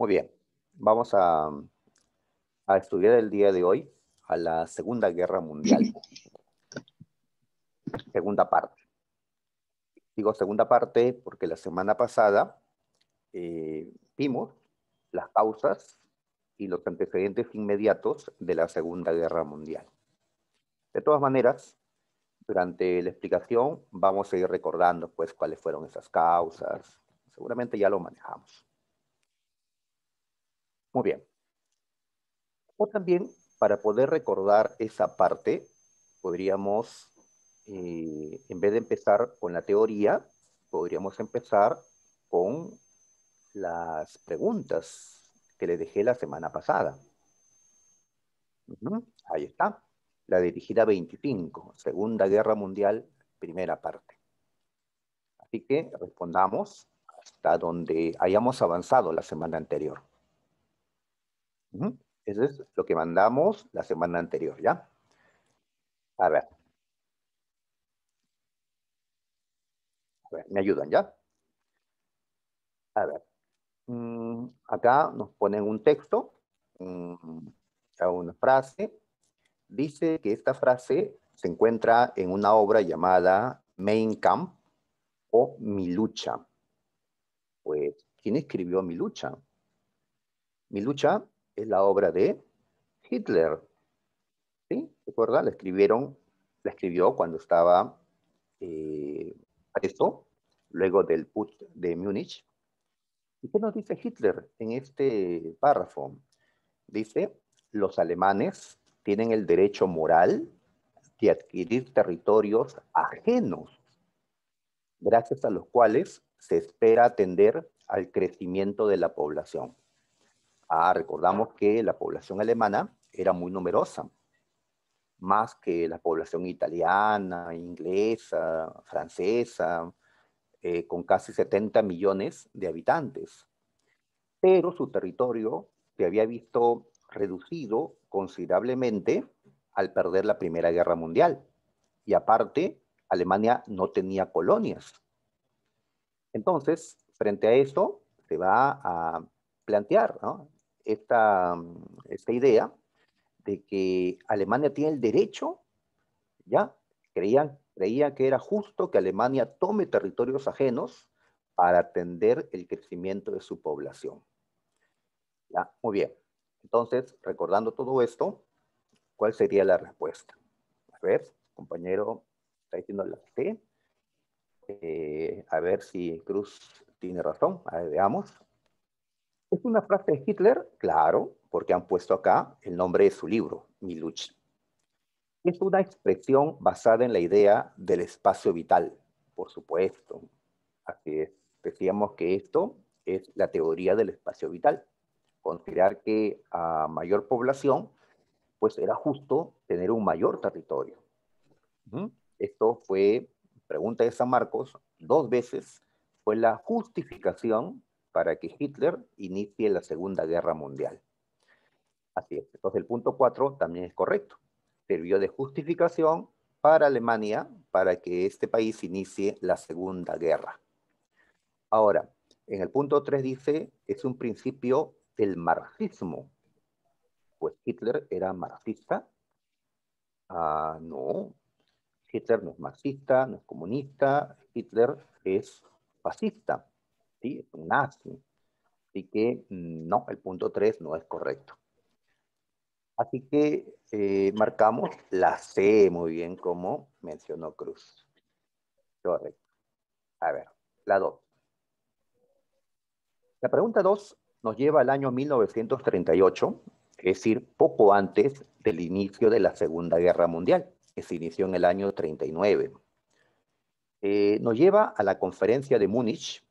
Muy bien, vamos a, estudiar el día de hoy a la Segunda Guerra Mundial. Segunda parte. Digo segunda parte porque la semana pasada eh, vimos las causas y los antecedentes inmediatos de la Segunda Guerra Mundial. De todas maneras, durante la explicación vamos a ir recordando pues cuáles fueron esas causas. Seguramente ya lo manejamos. Muy bien. O también, para poder recordar esa parte, podríamos, eh, en vez de empezar con la teoría, podríamos empezar con las preguntas que le dejé la semana pasada. Ahí está, la dirigida 25, Segunda Guerra Mundial, primera parte. Así que respondamos hasta donde hayamos avanzado la semana anterior. Eso es lo que mandamos la semana anterior, ¿ya? A ver. A ver, me ayudan, ¿ya? A ver. Mm, acá nos ponen un texto, mm, una frase. Dice que esta frase se encuentra en una obra llamada Main Camp o Mi Lucha. Pues, ¿quién escribió Mi Lucha? Mi Lucha es la obra de Hitler. ¿Sí? ¿Recuerda? La escribieron, la escribió cuando estaba eh, preso, luego del put de Múnich. ¿Y qué nos dice Hitler en este párrafo? Dice, los alemanes tienen el derecho moral de adquirir territorios ajenos, gracias a los cuales se espera atender al crecimiento de la población. Ah, recordamos que la población alemana era muy numerosa, más que la población italiana, inglesa, francesa, eh, con casi 70 millones de habitantes. Pero su territorio se había visto reducido considerablemente al perder la Primera Guerra Mundial. Y aparte, Alemania no tenía colonias. Entonces, frente a esto, se va a plantear ¿no? esta, esta idea de que Alemania tiene el derecho, ¿ya? Creían, creía que era justo que Alemania tome territorios ajenos para atender el crecimiento de su población. ¿Ya? Muy bien. Entonces, recordando todo esto, ¿cuál sería la respuesta? A ver, compañero, está diciendo la C. Eh, a ver si Cruz tiene razón. A veamos. ¿Es una frase de Hitler? Claro, porque han puesto acá el nombre de su libro, Mi lucha. Es una expresión basada en la idea del espacio vital, por supuesto. Así es. Decíamos que esto es la teoría del espacio vital. Considerar que a mayor población, pues era justo tener un mayor territorio. ¿Mm? Esto fue, pregunta de San Marcos, dos veces fue la justificación para que Hitler inicie la Segunda Guerra Mundial. Así es. Entonces el punto 4 también es correcto. Sirvió de justificación para Alemania para que este país inicie la Segunda Guerra. Ahora, en el punto 3 dice, es un principio del marxismo. Pues Hitler era marxista. Ah, no, Hitler no es marxista, no es comunista, Hitler es fascista. ¿sí? Es un nazi. Así que mm, no, el punto 3 no es correcto. Así que eh, marcamos la C muy bien como mencionó Cruz. Correcto. A ver, la 2. La pregunta 2 nos lleva al año 1938, es decir, poco antes del inicio de la Segunda Guerra Mundial, que se inició en el año 39. Eh, nos lleva a la conferencia de Múnich,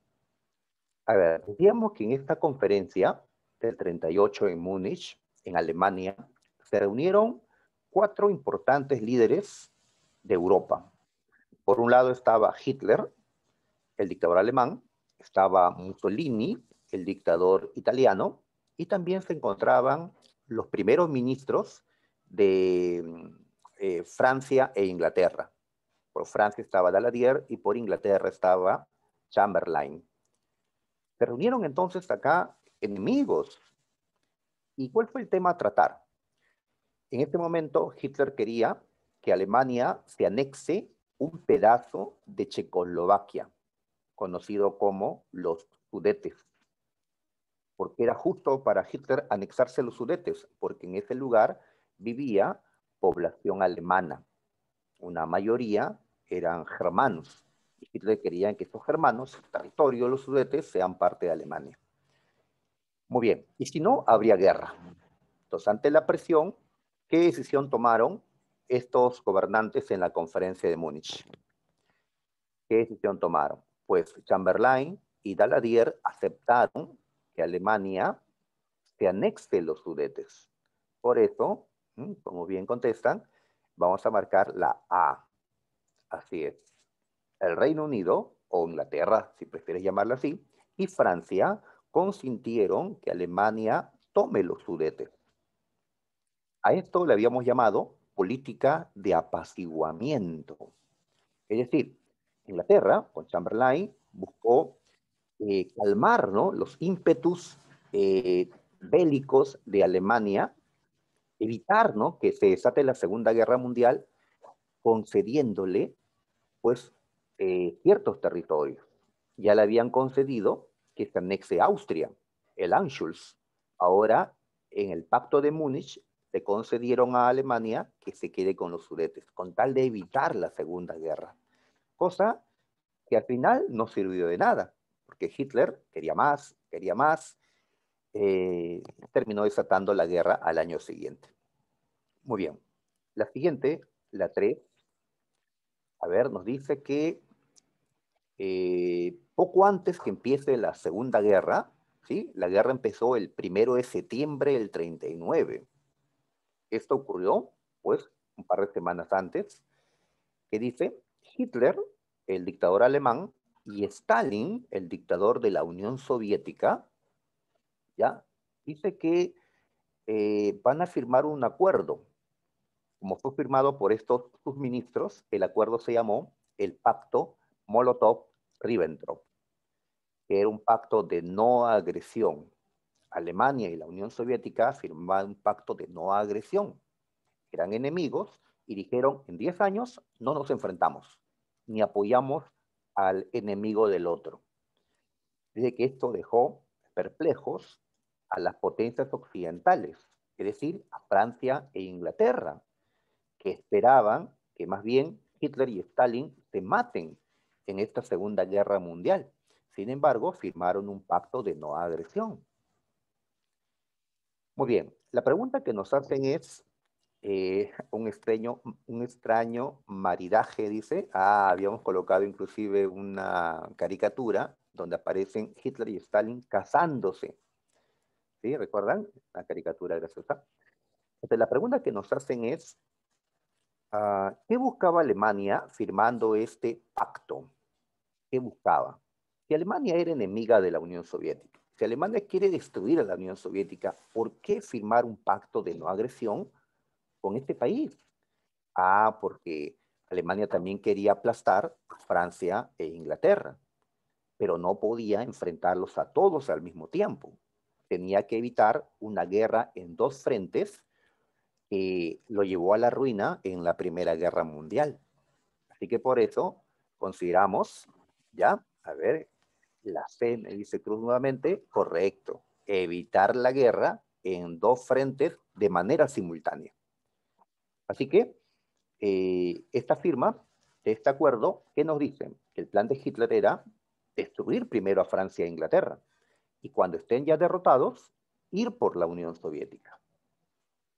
a ver, digamos que en esta conferencia del 38 en Múnich, en Alemania, se reunieron cuatro importantes líderes de Europa. Por un lado estaba Hitler, el dictador alemán, estaba Mussolini, el dictador italiano, y también se encontraban los primeros ministros de eh, Francia e Inglaterra. Por Francia estaba Daladier y por Inglaterra estaba Chamberlain. Se reunieron entonces acá enemigos. ¿Y cuál fue el tema a tratar? En este momento Hitler quería que Alemania se anexe un pedazo de Checoslovaquia, conocido como los Sudetes. Porque era justo para Hitler anexarse los Sudetes, porque en ese lugar vivía población alemana. Una mayoría eran germanos le querían que estos germanos, el territorio, los sudetes, sean parte de Alemania. Muy bien, y si no, habría guerra. Entonces, ante la presión, ¿qué decisión tomaron estos gobernantes en la conferencia de Múnich? ¿Qué decisión tomaron? Pues Chamberlain y Daladier aceptaron que Alemania se anexe los sudetes. Por eso, mm, como bien contestan, vamos a marcar la A. Así es el Reino Unido, o Inglaterra, si prefieres llamarlo así, y Francia consintieron que Alemania tome los sudetes. A esto le habíamos llamado política de apaciguamiento. Es decir, Inglaterra, con Chamberlain, buscó eh, calmar los ímpetus eh, bélicos de Alemania, evitar que se desate la Segunda Guerra Mundial, concediéndole pues, eh, ciertos territorios. Ya le habían concedido que se anexe Austria, el Anschluss. Ahora, en el pacto de Múnich, le concedieron a Alemania que se quede con los sudetes, con tal de evitar la Segunda Guerra. Cosa que al final no sirvió de nada, porque Hitler quería más, quería más, eh, terminó desatando la guerra al año siguiente. Muy bien. La siguiente, la 3, a ver, nos dice que eh, poco antes que empiece la Segunda Guerra, ¿sí? la guerra empezó el primero de septiembre del 39. Esto ocurrió, pues, un par de semanas antes, que dice Hitler, el dictador alemán, y Stalin, el dictador de la Unión Soviética, ¿ya? dice que eh, van a firmar un acuerdo. Como fue firmado por estos sus ministros, el acuerdo se llamó el Pacto Molotov Ribbentrop, que era un pacto de no agresión. Alemania y la Unión Soviética firmaban un pacto de no agresión. Eran enemigos y dijeron, en 10 años no nos enfrentamos, ni apoyamos al enemigo del otro. Dice que esto dejó perplejos a las potencias occidentales, es decir, a Francia e Inglaterra, que esperaban que más bien Hitler y Stalin se maten en esta Segunda Guerra Mundial. Sin embargo, firmaron un pacto de no agresión. Muy bien, la pregunta que nos hacen es, eh, un, extraño, un extraño maridaje, dice, ah, habíamos colocado inclusive una caricatura donde aparecen Hitler y Stalin casándose. ¿Sí? ¿Recuerdan? La caricatura graciosa. Entonces, la pregunta que nos hacen es, ah, ¿qué buscaba Alemania firmando este pacto? ¿Qué buscaba? Si Alemania era enemiga de la Unión Soviética, si Alemania quiere destruir a la Unión Soviética, ¿por qué firmar un pacto de no agresión con este país? Ah, porque Alemania también quería aplastar a Francia e Inglaterra, pero no podía enfrentarlos a todos al mismo tiempo. Tenía que evitar una guerra en dos frentes que lo llevó a la ruina en la Primera Guerra Mundial. Así que por eso consideramos ¿Ya? A ver, la C me dice Cruz nuevamente, correcto. Evitar la guerra en dos frentes de manera simultánea. Así que eh, esta firma de este acuerdo, ¿qué nos dicen? Que el plan de Hitler era destruir primero a Francia e Inglaterra y cuando estén ya derrotados, ir por la Unión Soviética.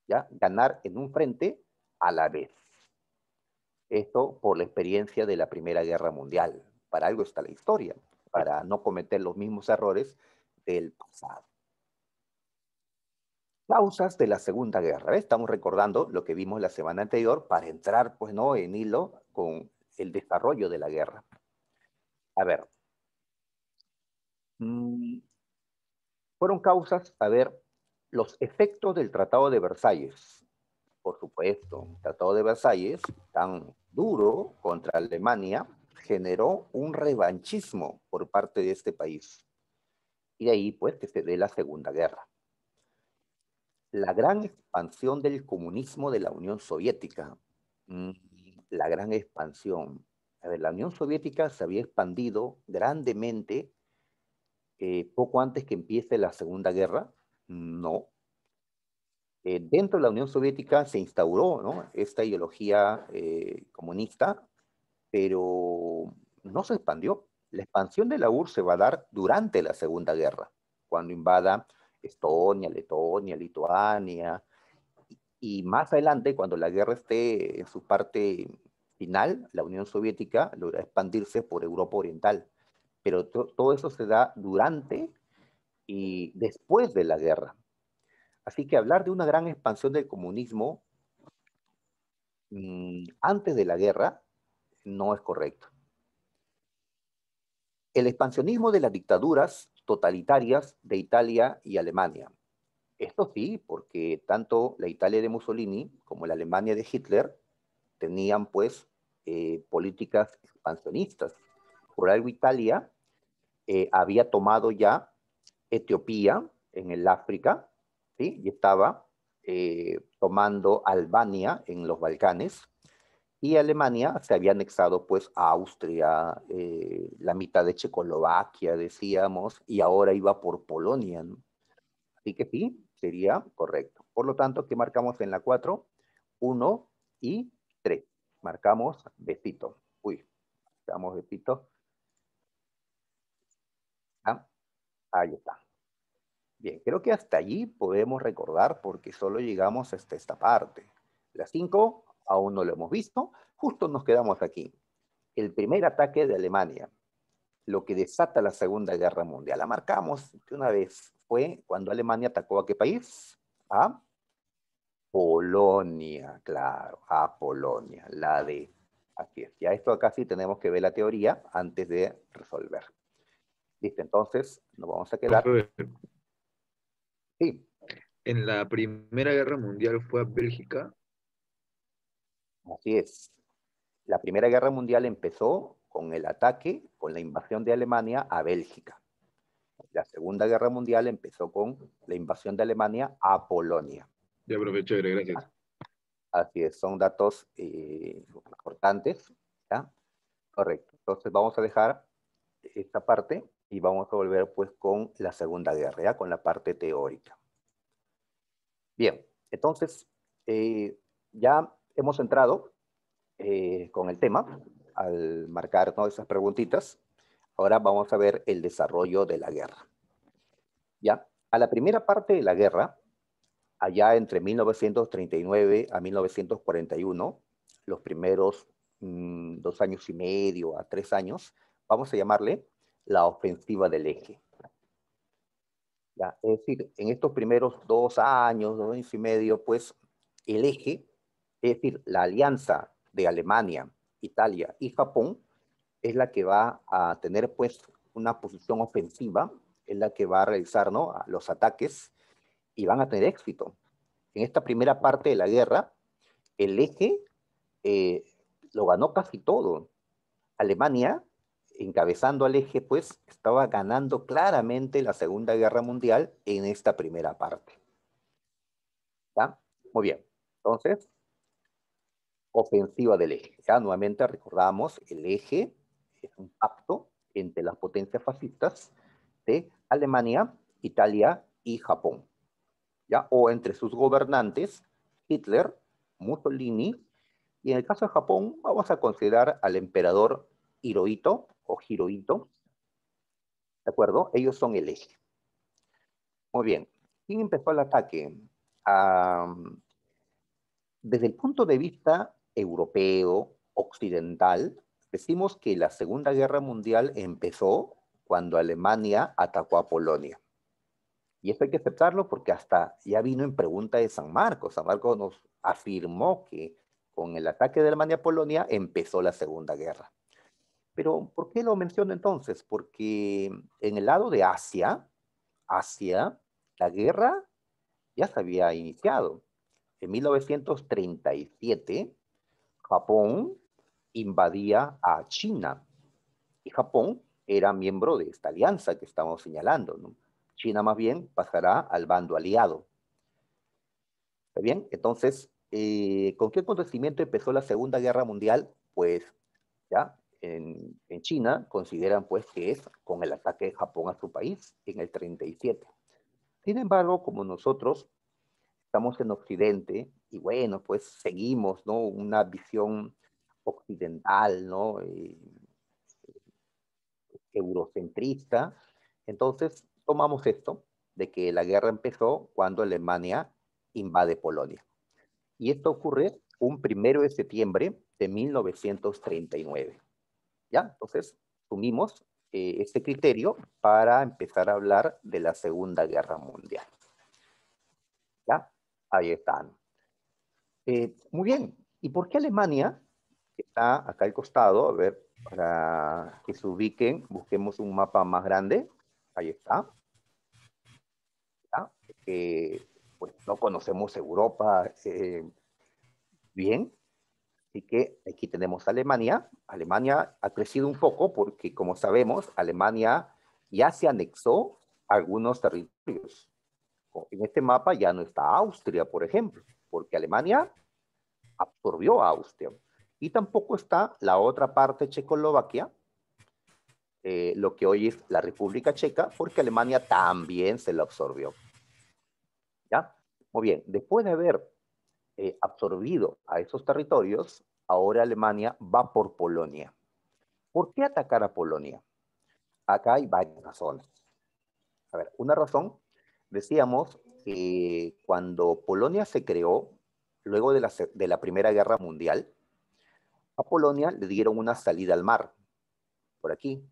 ¿Ya? Ganar en un frente a la vez. Esto por la experiencia de la Primera Guerra Mundial, para algo está la historia, para no cometer los mismos errores del pasado. Causas de la Segunda Guerra. Estamos recordando lo que vimos la semana anterior para entrar, pues, ¿no? En hilo con el desarrollo de la guerra. A ver. Mm, fueron causas, a ver, los efectos del Tratado de Versalles. Por supuesto, el Tratado de Versalles, tan duro contra Alemania, generó un revanchismo por parte de este país. Y de ahí, pues, que se dé la Segunda Guerra. La gran expansión del comunismo de la Unión Soviética. Mm, la gran expansión. A ver, la Unión Soviética se había expandido grandemente eh, poco antes que empiece la Segunda Guerra. No, eh, dentro de la Unión Soviética se instauró ¿no? esta ideología eh, comunista pero no se expandió. La expansión de la URSS se va a dar durante la Segunda Guerra, cuando invada Estonia, Letonia, Lituania, y más adelante, cuando la guerra esté en su parte final, la Unión Soviética logra expandirse por Europa Oriental. Pero todo eso se da durante y después de la guerra. Así que hablar de una gran expansión del comunismo mm, antes de la guerra no es correcto. El expansionismo de las dictaduras totalitarias de Italia y Alemania. Esto sí, porque tanto la Italia de Mussolini como la Alemania de Hitler tenían pues eh, políticas expansionistas. Por algo Italia eh, había tomado ya Etiopía en el África y estaba eh, tomando Albania en los Balcanes y Alemania se había anexado pues a Austria, eh, la mitad de Checoslovaquia, decíamos, y ahora iba por Polonia. ¿no? Así que sí, sería correcto. Por lo tanto, ¿qué marcamos en la 4? 1 y 3. Marcamos besito. Uy, marcamos besito. Ah, ahí está. Bien, creo que hasta allí podemos recordar porque solo llegamos hasta esta parte. La 5 aún no lo hemos visto, justo nos quedamos aquí. El primer ataque de Alemania, lo que desata la Segunda Guerra Mundial. La marcamos una vez, fue cuando Alemania atacó a qué país? A Polonia, claro, a Polonia, la de... Aquí Ya esto acá sí tenemos que ver la teoría antes de resolver. Listo, entonces nos vamos a quedar... Sí. En la Primera Guerra Mundial fue a Bélgica Así es. La Primera Guerra Mundial empezó con el ataque, con la invasión de Alemania a Bélgica. La Segunda Guerra Mundial empezó con la invasión de Alemania a Polonia. Ya, aprovecho, gracias. Así es, son datos eh, importantes. ¿ya? Correcto. Entonces vamos a dejar esta parte y vamos a volver pues con la Segunda Guerra, con la parte teórica. Bien, entonces eh, ya hemos entrado eh, con el tema al marcar todas esas preguntitas. Ahora vamos a ver el desarrollo de la guerra. ¿Ya? A la primera parte de la guerra, allá entre 1939 a 1941, los primeros mm, dos años y medio a tres años, vamos a llamarle la ofensiva del eje. ¿Ya? Es decir, en estos primeros dos años, dos años y medio, pues el eje es decir, la alianza de Alemania, Italia y Japón es la que va a tener pues una posición ofensiva, es la que va a realizar ¿no? los ataques y van a tener éxito. En esta primera parte de la guerra, el eje eh, lo ganó casi todo. Alemania, encabezando al eje, pues estaba ganando claramente la Segunda Guerra Mundial en esta primera parte. ¿Ya? Muy bien. Entonces, ofensiva del eje. Ya nuevamente recordamos, el eje es un pacto entre las potencias fascistas de Alemania, Italia y Japón. ¿ya? O entre sus gobernantes, Hitler, Mussolini, y en el caso de Japón vamos a considerar al emperador Hirohito o Hirohito. ¿De acuerdo? Ellos son el eje. Muy bien. ¿Quién empezó el ataque? Ah, desde el punto de vista europeo, occidental, decimos que la Segunda Guerra Mundial empezó cuando Alemania atacó a Polonia. Y esto hay que aceptarlo porque hasta ya vino en pregunta de San Marcos. San Marcos nos afirmó que con el ataque de Alemania a Polonia empezó la Segunda Guerra. Pero ¿por qué lo menciono entonces? Porque en el lado de Asia, Asia, la guerra ya se había iniciado. En 1937, Japón invadía a China y Japón era miembro de esta alianza que estamos señalando. China más bien pasará al bando aliado. ¿Está bien? Entonces, eh, ¿con qué acontecimiento empezó la Segunda Guerra Mundial? Pues ya en, en, China consideran pues que es con el ataque de Japón a su país en el 37. Sin embargo, como nosotros estamos en Occidente y bueno, pues seguimos, ¿no? Una visión occidental, ¿no? Eh, eurocentrista. Entonces, tomamos esto de que la guerra empezó cuando Alemania invade Polonia. Y esto ocurre un primero de septiembre de 1939. ¿Ya? Entonces, sumimos eh, este criterio para empezar a hablar de la Segunda Guerra Mundial. ¿Ya? Ahí están. Eh, muy bien. ¿Y por qué Alemania? Está acá al costado, a ver, para que se ubiquen, busquemos un mapa más grande. Ahí está. Eh, pues no conocemos Europa eh, bien. Así que aquí tenemos Alemania. Alemania ha crecido un poco porque, como sabemos, Alemania ya se anexó algunos territorios en este mapa ya no está Austria, por ejemplo, porque Alemania absorbió a Austria. Y tampoco está la otra parte, Checoslovaquia, eh, lo que hoy es la República Checa, porque Alemania también se la absorbió. ¿Ya? Muy bien, después de haber eh, absorbido a esos territorios, ahora Alemania va por Polonia. ¿Por qué atacar a Polonia? Acá hay varias razones. A ver, una razón Decíamos que cuando Polonia se creó, luego de la, Primera Guerra Mundial, a Polonia le dieron una salida al mar, por aquí,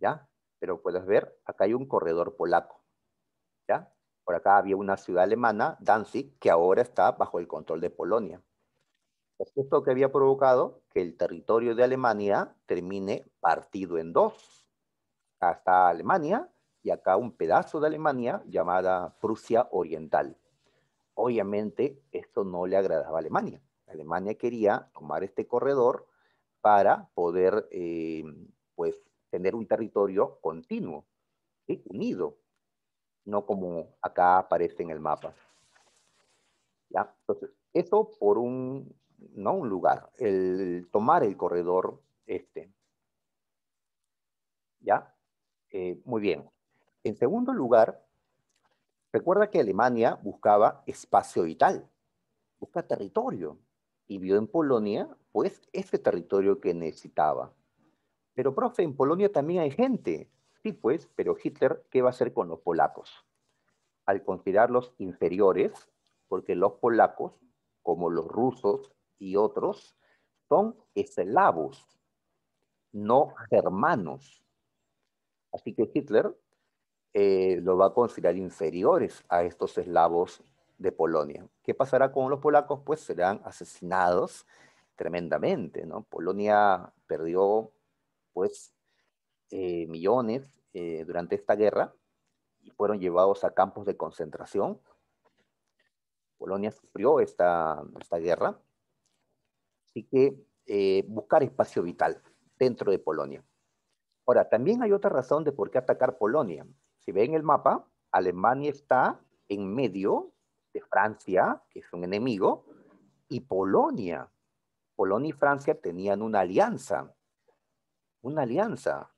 ¿ya? Pero puedes ver, acá hay un corredor polaco, ¿ya? Por acá había una ciudad alemana, Danzig, que ahora está bajo el control de Polonia. esto que había provocado que el territorio de Alemania termine partido en dos. Hasta Alemania y acá un pedazo de Alemania llamada Prusia Oriental. Obviamente esto no le agradaba a Alemania. Alemania quería tomar este corredor para poder eh, pues, tener un territorio continuo, unido, no como acá aparece en el mapa. ¿Ya? Entonces, eso por un, no un lugar, el tomar el corredor este. ¿Ya? Eh, muy bien. En segundo lugar, recuerda que Alemania buscaba espacio vital, busca territorio, y vio en Polonia, pues, ese territorio que necesitaba. Pero, profe, en Polonia también hay gente. Sí, pues, pero Hitler, ¿qué va a hacer con los polacos? Al considerarlos inferiores, porque los polacos, como los rusos y otros, son eslavos, no germanos. Así que Hitler eh, lo los va a considerar inferiores a estos eslavos de Polonia. ¿Qué pasará con los polacos? Pues serán asesinados tremendamente, ¿no? Polonia perdió, pues, eh, millones eh, durante esta guerra y fueron llevados a campos de concentración. Polonia sufrió esta, esta guerra. Así que buscar espacio vital dentro de Polonia. Ahora, también hay otra razón de por qué atacar Polonia si ven el mapa, Alemania está en medio de Francia, que es un enemigo, y Polonia. Polonia y Francia tenían una alianza. Una alianza.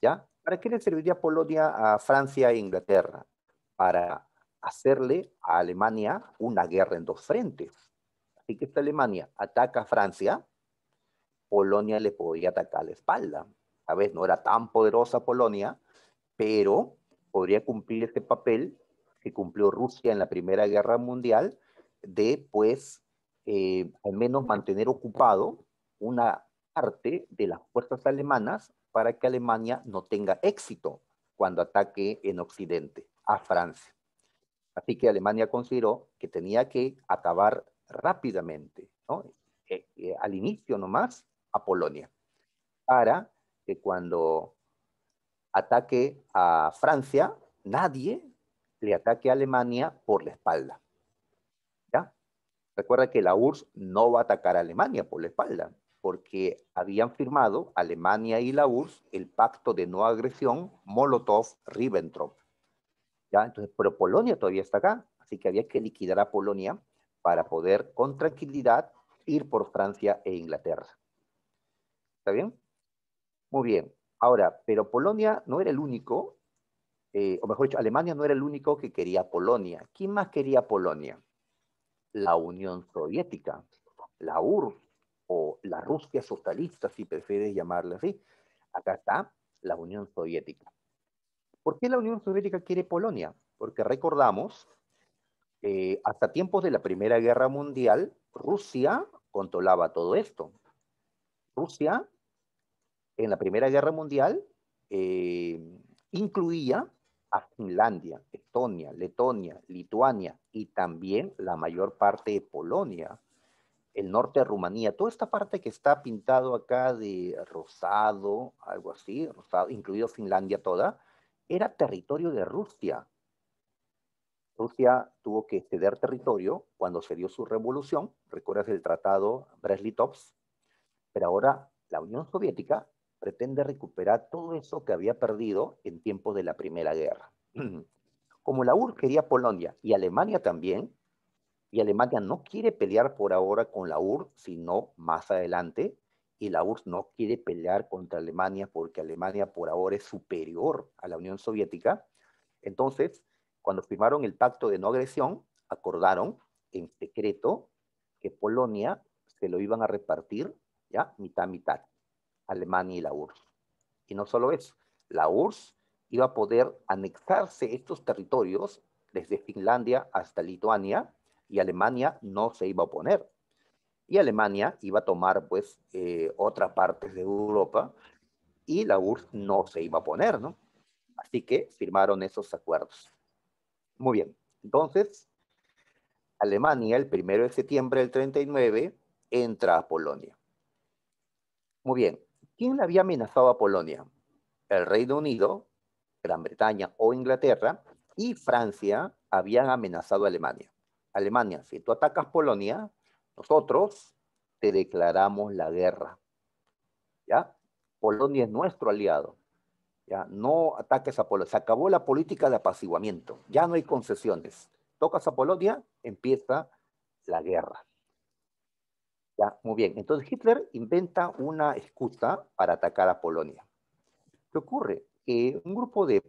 ¿Ya? ¿Para qué le serviría Polonia a Francia e Inglaterra? Para hacerle a Alemania una guerra en dos frentes. Así que esta Alemania ataca a Francia, Polonia le podía atacar a la espalda. A veces no era tan poderosa Polonia, pero podría cumplir ese papel que cumplió Rusia en la Primera Guerra Mundial de, pues, eh, al menos mantener ocupado una parte de las fuerzas alemanas para que Alemania no tenga éxito cuando ataque en Occidente a Francia. Así que Alemania consideró que tenía que acabar rápidamente, eh, eh, al inicio nomás, a Polonia, para que cuando ataque a Francia, nadie le ataque a Alemania por la espalda. ¿Ya? Recuerda que la URSS no va a atacar a Alemania por la espalda, porque habían firmado Alemania y la URSS el pacto de no agresión Molotov-Ribbentrop. ¿Ya? Entonces, pero Polonia todavía está acá, así que había que liquidar a Polonia para poder con tranquilidad ir por Francia e Inglaterra. ¿Está bien? Muy bien. Ahora, pero Polonia no era el único, eh, o mejor dicho, Alemania no era el único que quería Polonia. ¿Quién más quería Polonia? La Unión Soviética, la URSS o la Rusia socialista, si prefieres llamarla así. Acá está la Unión Soviética. ¿Por qué la Unión Soviética quiere Polonia? Porque recordamos, hasta tiempos de la Primera Guerra Mundial, Rusia controlaba todo esto. Rusia en la Primera Guerra Mundial eh, incluía a Finlandia, Estonia, Letonia, Lituania y también la mayor parte de Polonia, el norte de Rumanía, toda esta parte que está pintado acá de rosado, algo así, rosado, incluido Finlandia toda, era territorio de Rusia. Rusia tuvo que ceder territorio cuando se dio su revolución, recuerdas el tratado Brest-Litovsk, pero ahora la Unión Soviética pretende recuperar todo eso que había perdido en tiempos de la Primera Guerra. Como la URSS quería Polonia y Alemania también, y Alemania no quiere pelear por ahora con la URSS, sino más adelante, y la URSS no quiere pelear contra Alemania porque Alemania por ahora es superior a la Unión Soviética. Entonces, cuando firmaron el pacto de no agresión, acordaron en secreto que Polonia se lo iban a repartir ya mitad mitad. Alemania y la URSS. Y no solo eso, la URSS iba a poder anexarse estos territorios desde Finlandia hasta Lituania y Alemania no se iba a oponer. Y Alemania iba a tomar pues eh, otras partes de Europa y la URSS no se iba a oponer, ¿no? Así que firmaron esos acuerdos. Muy bien, entonces Alemania el 1 de septiembre del 39 entra a Polonia. Muy bien, ¿Quién le había amenazado a Polonia? El Reino Unido, Gran Bretaña o Inglaterra y Francia habían amenazado a Alemania. Alemania, si tú atacas Polonia, nosotros te declaramos la guerra. ¿Ya? Polonia es nuestro aliado. ¿Ya? No ataques a Polonia. Se acabó la política de apaciguamiento. Ya no hay concesiones. Tocas a Polonia, empieza la guerra muy bien. Entonces Hitler inventa una excusa para atacar a Polonia. ¿Qué ocurre? Que un grupo de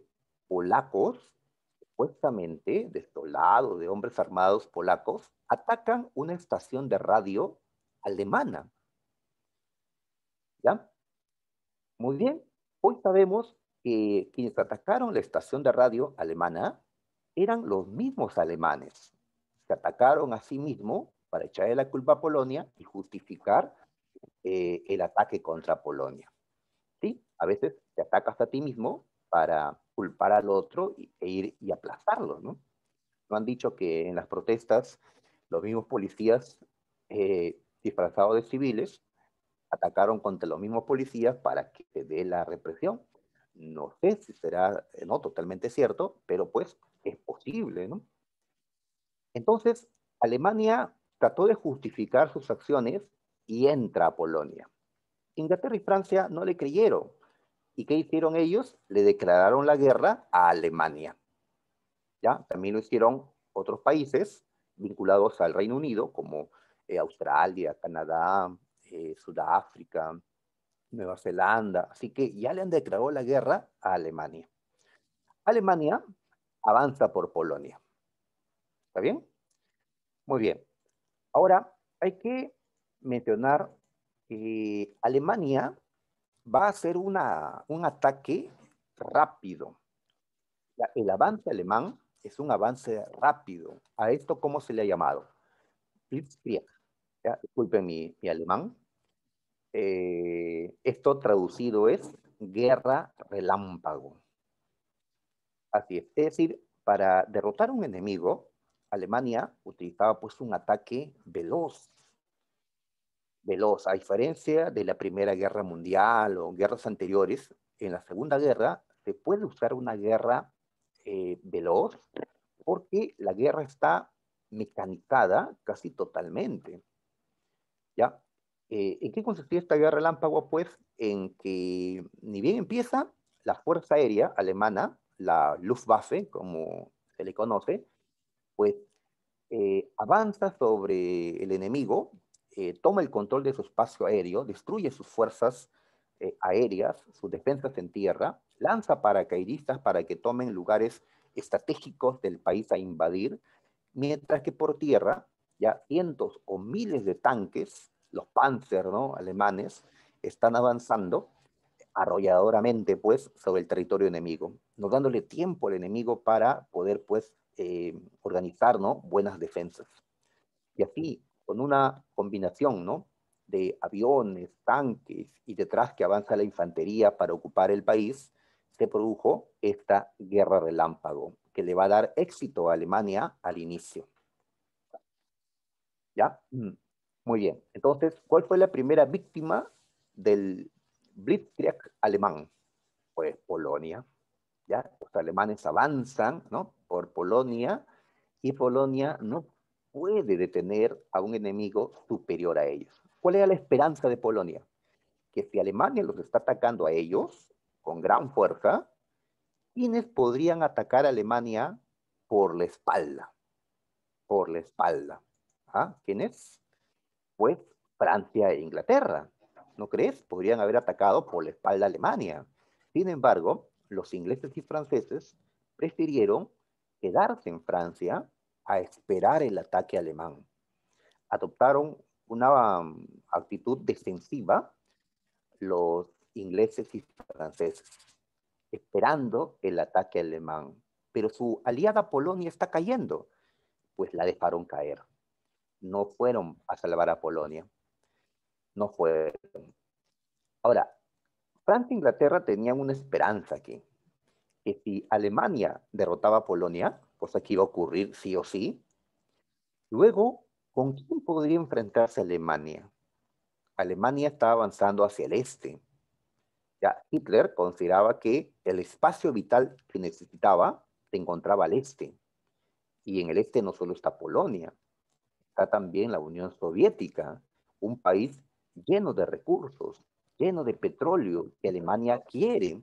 polacos, supuestamente desolados, de hombres armados polacos, atacan una estación de radio alemana. ¿Ya? Muy bien. Hoy sabemos que quienes atacaron la estación de radio alemana eran los mismos alemanes. Se atacaron a sí mismos para echarle la culpa a Polonia y justificar eh, el ataque contra Polonia. ¿Sí? A veces te atacas a ti mismo para culpar al otro y, e ir y aplazarlo, ¿no? No han dicho que en las protestas los mismos policías eh, disfrazados de civiles atacaron contra los mismos policías para que se dé la represión. No sé si será, eh, no, totalmente cierto, pero pues es posible, ¿no? Entonces, Alemania trató de justificar sus acciones y entra a Polonia. Inglaterra y Francia no le creyeron. ¿Y qué hicieron ellos? Le declararon la guerra a Alemania. ¿Ya? También lo hicieron otros países vinculados al Reino Unido, como eh, Australia, Canadá, eh, Sudáfrica, Nueva Zelanda. Así que ya le han declarado la guerra a Alemania. Alemania avanza por Polonia. ¿Está bien? Muy bien. Ahora, hay que mencionar que Alemania va a hacer un ataque rápido. el avance alemán es un avance rápido. ¿A esto cómo se le ha llamado? Blitzkrieg. Disculpen mi, alemán. Eh, esto traducido es guerra relámpago. Así es. Es decir, para derrotar a un enemigo, Alemania utilizaba pues un ataque veloz, veloz, a diferencia de la Primera Guerra Mundial o guerras anteriores, en la Segunda Guerra se puede usar una guerra eh, veloz porque la guerra está mecanizada casi totalmente. ¿Ya? Eh, ¿En qué consistía esta guerra relámpago? Pues en que ni bien empieza, la Fuerza Aérea Alemana, la Luftwaffe, como se le conoce, pues avanza sobre el enemigo, eh, toma el control de su espacio aéreo, destruye sus fuerzas eh, aéreas, sus defensas en tierra, lanza paracaidistas para que tomen lugares estratégicos del país a invadir, mientras que por tierra ya cientos o miles de tanques, los Panzer ¿no? alemanes, están avanzando arrolladoramente pues sobre el territorio enemigo, no dándole tiempo al enemigo para poder pues eh, organizar buenas defensas. Y así, con una combinación ¿no? de aviones, tanques y detrás que avanza la infantería para ocupar el país, se produjo esta guerra relámpago que le va a dar éxito a Alemania al inicio. ¿Ya? Mm, muy bien. Entonces, ¿cuál fue la primera víctima del Blitzkrieg alemán? Pues Polonia. ¿ya? Los alemanes avanzan, ¿no? Por Polonia y Polonia no puede detener a un enemigo superior a ellos. ¿Cuál era la esperanza de Polonia? Que si Alemania los está atacando a ellos con gran fuerza, ¿Quiénes podrían atacar a Alemania por la espalda. Por la espalda. ¿Ah? ¿Quiénes? Pues Francia e Inglaterra. ¿No crees? Podrían haber atacado por la espalda a Alemania. Sin embargo, los ingleses y franceses prefirieron quedarse en Francia a esperar el ataque alemán. Adoptaron una um, actitud defensiva los ingleses y franceses, esperando el ataque alemán. Pero su aliada Polonia está cayendo, pues la dejaron caer. No fueron a salvar a Polonia. No fueron. Ahora, Francia e Inglaterra tenían una esperanza aquí, que si Alemania derrotaba a Polonia, pues que iba a ocurrir sí o sí, luego, ¿con quién podría enfrentarse Alemania? Alemania estaba avanzando hacia el este. Ya Hitler consideraba que el espacio vital que necesitaba se encontraba al este. Y en el este no solo está Polonia, está también la Unión Soviética, un país lleno de recursos, lleno de petróleo que Alemania quiere.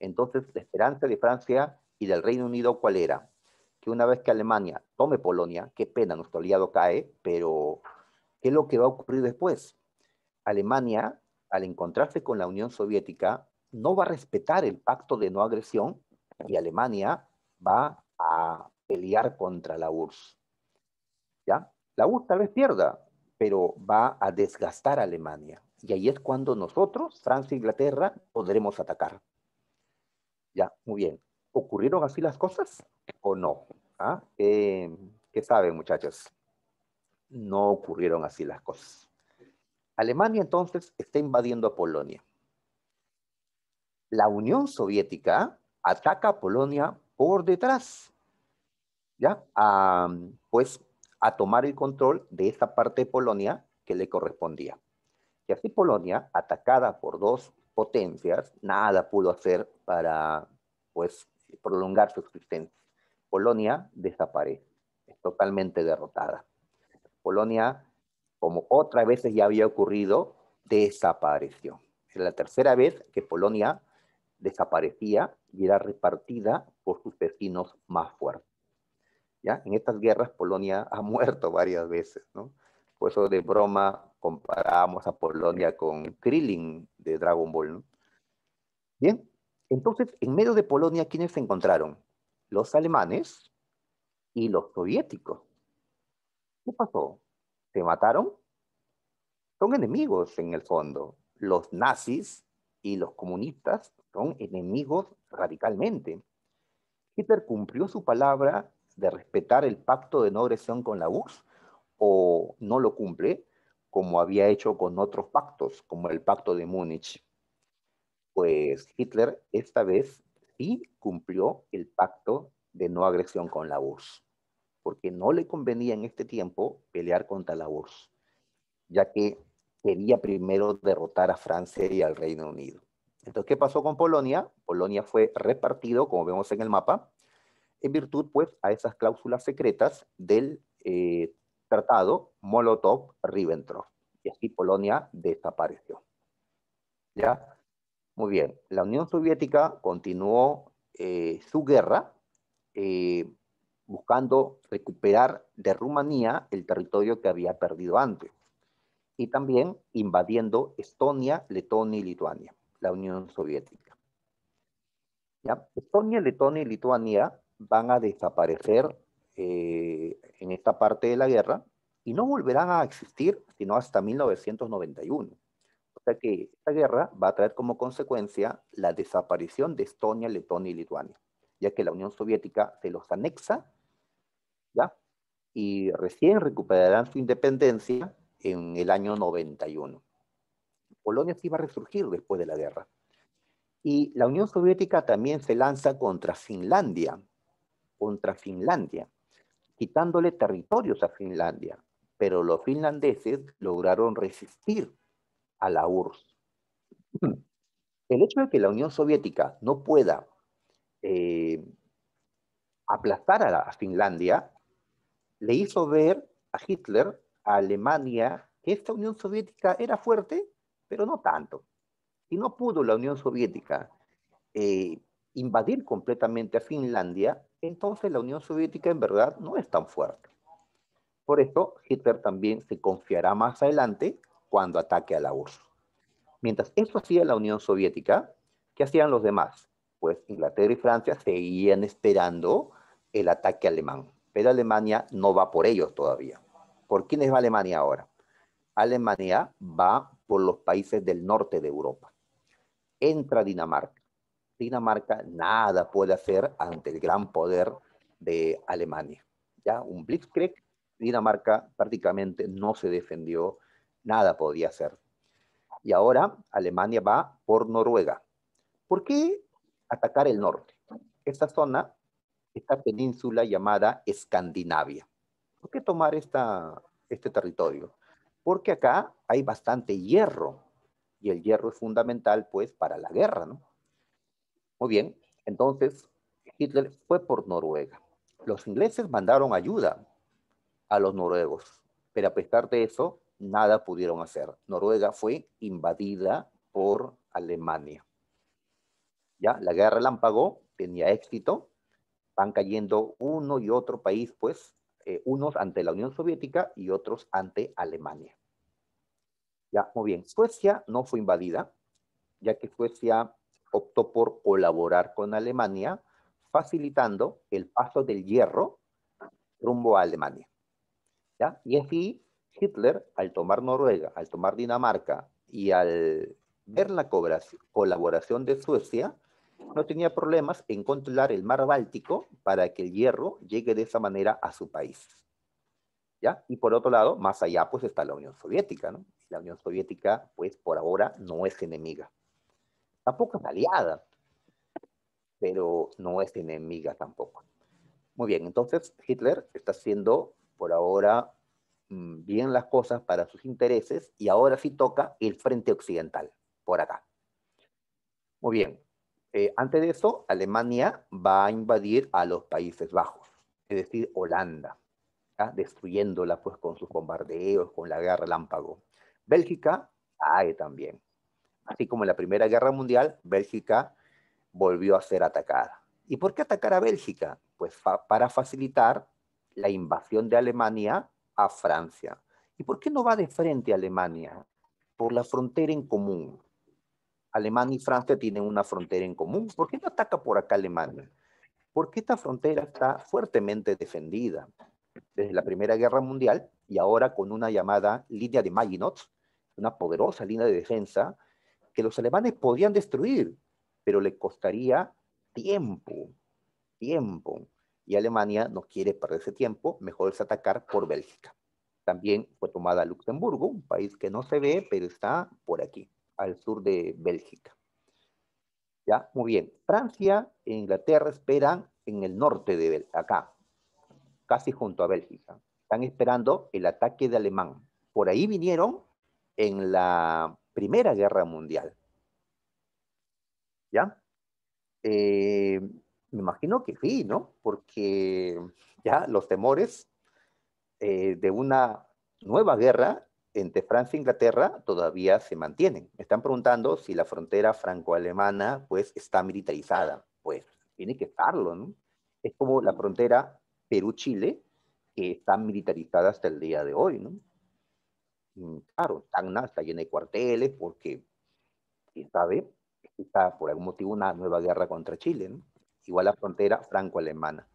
Entonces, la esperanza de Francia y del Reino Unido, ¿cuál era? Que una vez que Alemania tome Polonia, qué pena, nuestro aliado cae, pero ¿qué es lo que va a ocurrir después? Alemania, al encontrarse con la Unión Soviética, no va a respetar el pacto de no agresión y Alemania va a pelear contra la URSS. ¿Ya? La URSS tal vez pierda, pero va a desgastar a Alemania y ahí es cuando nosotros, Francia e Inglaterra, podremos atacar. Ya, muy bien. ¿Ocurrieron así las cosas o no? ¿Ah? ¿Qué saben, muchachos? No ocurrieron así las cosas. Alemania entonces está invadiendo a Polonia. La Unión Soviética ataca a Polonia por detrás, ¿ya? pues a tomar el control de esa parte de Polonia que le correspondía. Y así Polonia, atacada por dos potencias, nada pudo hacer para pues, prolongar su existencia. Polonia desaparece, es totalmente derrotada. Polonia, como otras veces ya había ocurrido, desapareció. Es la tercera vez que Polonia desaparecía y era repartida por sus vecinos más fuertes. ¿Ya? En estas guerras Polonia ha muerto varias veces, ¿no? por pues, eso de broma comparamos a Polonia con Krillin de Dragon Ball. Bien, entonces en medio de Polonia, ¿quiénes se encontraron? Los alemanes y los soviéticos. ¿Qué pasó? ¿Se mataron? Son enemigos en el fondo. Los nazis y los comunistas son enemigos radicalmente. Hitler cumplió su palabra de respetar el pacto de no agresión con la URSS o no lo cumple, como había hecho con otros pactos, como el pacto de Múnich. Pues Hitler esta vez sí cumplió el pacto de no agresión con la URSS, porque no le convenía en este tiempo pelear contra la URSS, ya que quería primero derrotar a Francia y al Reino Unido. Entonces, ¿qué pasó con Polonia? Polonia fue repartido, como vemos en el mapa, en virtud pues a esas cláusulas secretas del eh, tratado Molotov-Ribbentrop. Y así Polonia desapareció. ¿Ya? Muy bien. La Unión Soviética continuó eh, su guerra eh, buscando recuperar de Rumanía el territorio que había perdido antes. Y también invadiendo Estonia, Letonia y Lituania, la Unión Soviética. ¿Ya? Estonia, Letonia y Lituania van a desaparecer eh, en esta parte de la guerra y no volverán a existir sino hasta 1991. O sea que esta guerra va a traer como consecuencia la desaparición de Estonia, Letonia y Lituania, ya que la Unión Soviética se los anexa, ¿ya? Y recién recuperarán su independencia en el año 91. Polonia sí va a resurgir después de la guerra. Y la Unión Soviética también se lanza contra Finlandia, contra Finlandia quitándole territorios a Finlandia, pero los finlandeses lograron resistir a la URSS. Hmm. El hecho de que la Unión Soviética no pueda eh, aplastar a, la, Finlandia le hizo ver a Hitler, a Alemania, que esta Unión Soviética era fuerte, pero no tanto. Y no pudo la Unión Soviética eh, invadir completamente a Finlandia, entonces la Unión Soviética en verdad no es tan fuerte. Por eso Hitler también se confiará más adelante cuando ataque a la URSS. Mientras eso hacía la Unión Soviética, ¿qué hacían los demás? Pues Inglaterra y Francia seguían esperando el ataque alemán, pero Alemania no va por ellos todavía. ¿Por quiénes va Alemania ahora? Alemania va por los países del norte de Europa. Entra Dinamarca Dinamarca nada puede hacer ante el gran poder de Alemania. ¿ya? Un blitzkrieg, Dinamarca prácticamente no se defendió, nada podía hacer. Y ahora Alemania va por Noruega. ¿Por qué atacar el norte? Esta zona, esta península llamada Escandinavia. ¿Por qué tomar esta, este territorio? Porque acá hay bastante hierro y el hierro es fundamental pues para la guerra, ¿no? Muy bien, entonces Hitler fue por Noruega. Los ingleses mandaron ayuda a los noruegos, pero a pesar de eso, nada pudieron hacer. Noruega fue invadida por Alemania. Ya, la guerra relámpago tenía éxito, van cayendo uno y otro país, pues, eh, unos ante la Unión Soviética y otros ante Alemania. Ya, muy bien, Suecia no fue invadida, ya que Suecia optó por colaborar con Alemania, facilitando el paso del hierro rumbo a Alemania. ¿ya? Y así Hitler, al tomar Noruega, al tomar Dinamarca y al ver la colaboración de Suecia, no tenía problemas en controlar el mar Báltico para que el hierro llegue de esa manera a su país. ¿Ya? Y por otro lado, más allá pues está la Unión Soviética, La Unión Soviética pues por ahora no es enemiga. Tampoco es aliada, pero no es enemiga tampoco. Muy bien, entonces Hitler está haciendo por ahora mm, bien las cosas para sus intereses y ahora sí toca el frente occidental, por acá. Muy bien, eh, antes de eso, Alemania va a invadir a los Países Bajos, es decir, Holanda, destruyéndola pues con sus bombardeos, con la guerra lámpago. Bélgica cae también así como en la Primera Guerra Mundial, Bélgica volvió a ser atacada. ¿Y por qué atacar a Bélgica? Pues para facilitar la invasión de Alemania a Francia. ¿Y por qué no va de frente a Alemania? Por la frontera en común. Alemania y Francia tienen una frontera en común. ¿Por qué no ataca por acá Alemania? Porque esta frontera está fuertemente defendida desde la Primera Guerra Mundial y ahora con una llamada línea de Maginot, una poderosa línea de defensa que los alemanes podían destruir, pero le costaría tiempo, tiempo. Y Alemania no quiere perder ese tiempo, mejor es atacar por Bélgica. También fue tomada Luxemburgo, un país que no se ve, pero está por aquí, al sur de Bélgica. Ya, muy bien. Francia e Inglaterra esperan en el norte de acá, casi junto a Bélgica. Están esperando el ataque de Alemán. Por ahí vinieron en la Primera Guerra Mundial. ¿Ya? Eh, me imagino que sí, ¿no? Porque ya los temores eh, de una nueva guerra entre Francia e Inglaterra todavía se mantienen. Me están preguntando si la frontera franco-alemana pues está militarizada. Pues tiene que estarlo, ¿no? Es como la frontera Perú-Chile que está militarizada hasta el día de hoy, ¿no? Mm, claro, están está llena de cuarteles porque, quién sabe, está por algún motivo una nueva guerra contra Chile, igual la frontera franco-alemana.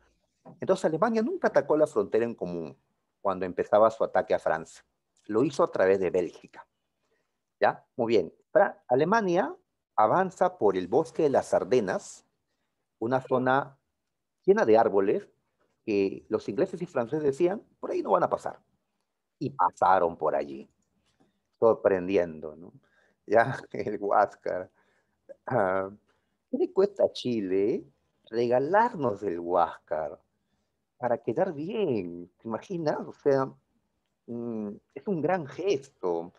Entonces Alemania nunca atacó la frontera en común cuando empezaba su ataque a Francia. Lo hizo a través de Bélgica. ¿Ya? Muy bien. Alemania avanza por el bosque de las Ardenas, una zona llena de árboles que los ingleses y franceses decían, por ahí no van a pasar y pasaron por allí, sorprendiendo, ¿no? Ya el Huáscar. Ah, ¿Qué le cuesta a Chile regalarnos el Huáscar para quedar bien? ¿Te imaginas? O sea, mm, es un gran gesto.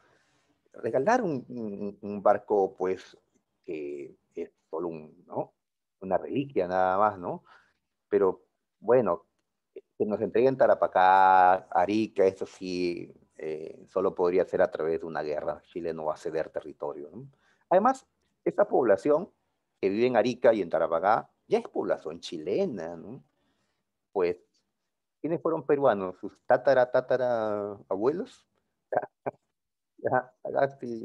Regalar un, barco, pues, que es solo ¿no? una reliquia nada más, ¿no? Pero bueno, que nos entreguen Tarapacá, Arica, eso sí, eh, solo podría ser a través de una guerra. Chile no va a ceder territorio. Además, esa población que vive en Arica y en Tarapacá ya es población chilena, ¿no? Pues, ¿quiénes fueron peruanos? ¿Sus tatara, tatara abuelos?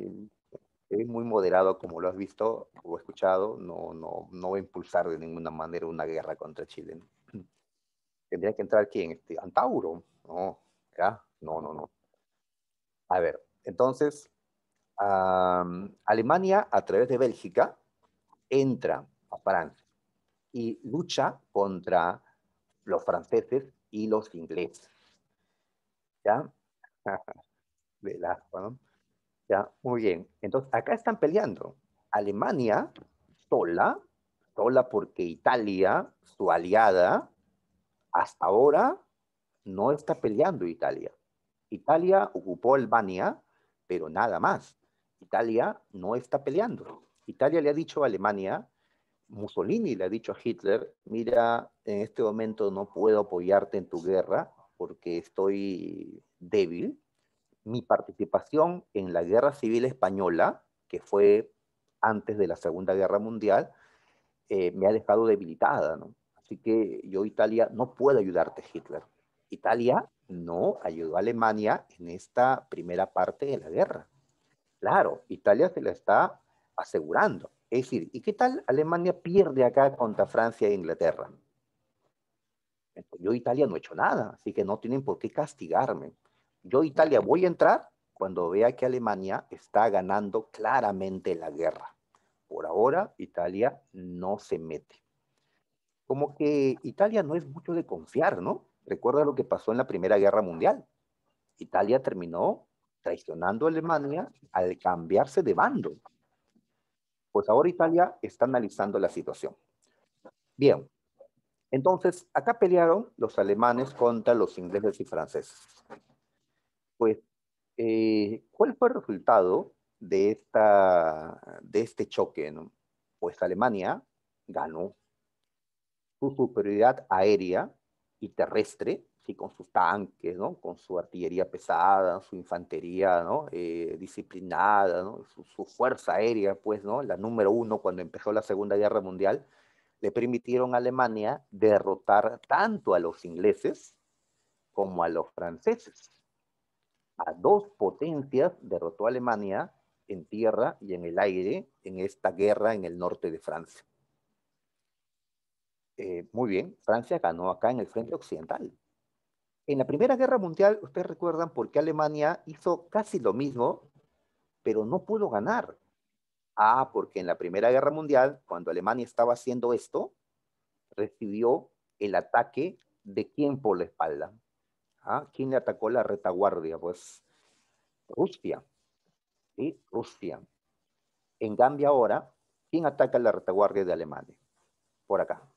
es muy moderado, como lo has visto o escuchado, no, no, no va a impulsar de ninguna manera una guerra contra Chile tendría que entrar en este, Antauro, no, ¿ya? no, no, no. A ver, entonces, Alemania a través de Bélgica entra a Francia y lucha contra los franceses y los ingleses. ¿Ya? ¿Ya? Muy bien. Entonces, acá están peleando. Alemania sola, sola porque Italia, su aliada, hasta ahora no está peleando Italia. Italia ocupó Albania, pero nada más. Italia no está peleando. Italia le ha dicho a Alemania, Mussolini le ha dicho a Hitler, mira, en este momento no puedo apoyarte en tu guerra porque estoy débil. Mi participación en la guerra civil española, que fue antes de la Segunda Guerra Mundial, eh, me ha dejado debilitada, ¿no? Así que yo, Italia, no puedo ayudarte, Hitler. Italia no ayudó a Alemania en esta primera parte de la guerra. Claro, Italia se la está asegurando. Es decir, ¿y qué tal Alemania pierde acá contra Francia e Inglaterra? Yo, Italia, no he hecho nada, así que no tienen por qué castigarme. Yo, Italia, voy a entrar cuando vea que Alemania está ganando claramente la guerra. Por ahora, Italia no se mete como que Italia no es mucho de confiar, ¿no? Recuerda lo que pasó en la Primera Guerra Mundial. Italia terminó traicionando a Alemania al cambiarse de bando. Pues ahora Italia está analizando la situación. Bien, entonces acá pelearon los alemanes contra los ingleses y franceses. Pues, eh, ¿cuál fue el resultado de, esta, de este choque? Pues Alemania ganó su superioridad aérea y terrestre, sí, con sus tanques, ¿no? con su artillería pesada, su infantería ¿no? Eh, disciplinada, Su, fuerza aérea, pues, ¿no? la número uno cuando empezó la Segunda Guerra Mundial, le permitieron a Alemania derrotar tanto a los ingleses como a los franceses. A dos potencias derrotó Alemania en tierra y en el aire en esta guerra en el norte de Francia. Eh, muy bien, Francia ganó acá en el frente occidental. En la Primera Guerra Mundial, ustedes recuerdan por qué Alemania hizo casi lo mismo, pero no pudo ganar. Ah, porque en la Primera Guerra Mundial, cuando Alemania estaba haciendo esto, recibió el ataque de quién por la espalda. Ah, ¿Quién le atacó la retaguardia? Pues Rusia. ¿Sí? Rusia. En cambio ahora, ¿quién ataca la retaguardia de Alemania? Por acá.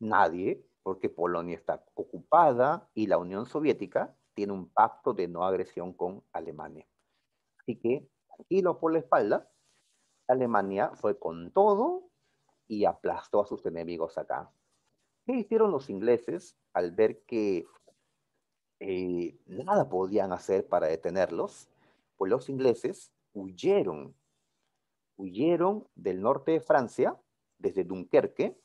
Nadie, porque Polonia está ocupada y la Unión Soviética tiene un pacto de no agresión con Alemania. Así que, tranquilo por la espalda, Alemania fue con todo y aplastó a sus enemigos acá. ¿Qué hicieron los ingleses al ver que eh, nada podían hacer para detenerlos? Pues los ingleses huyeron, huyeron del norte de Francia, desde Dunkerque,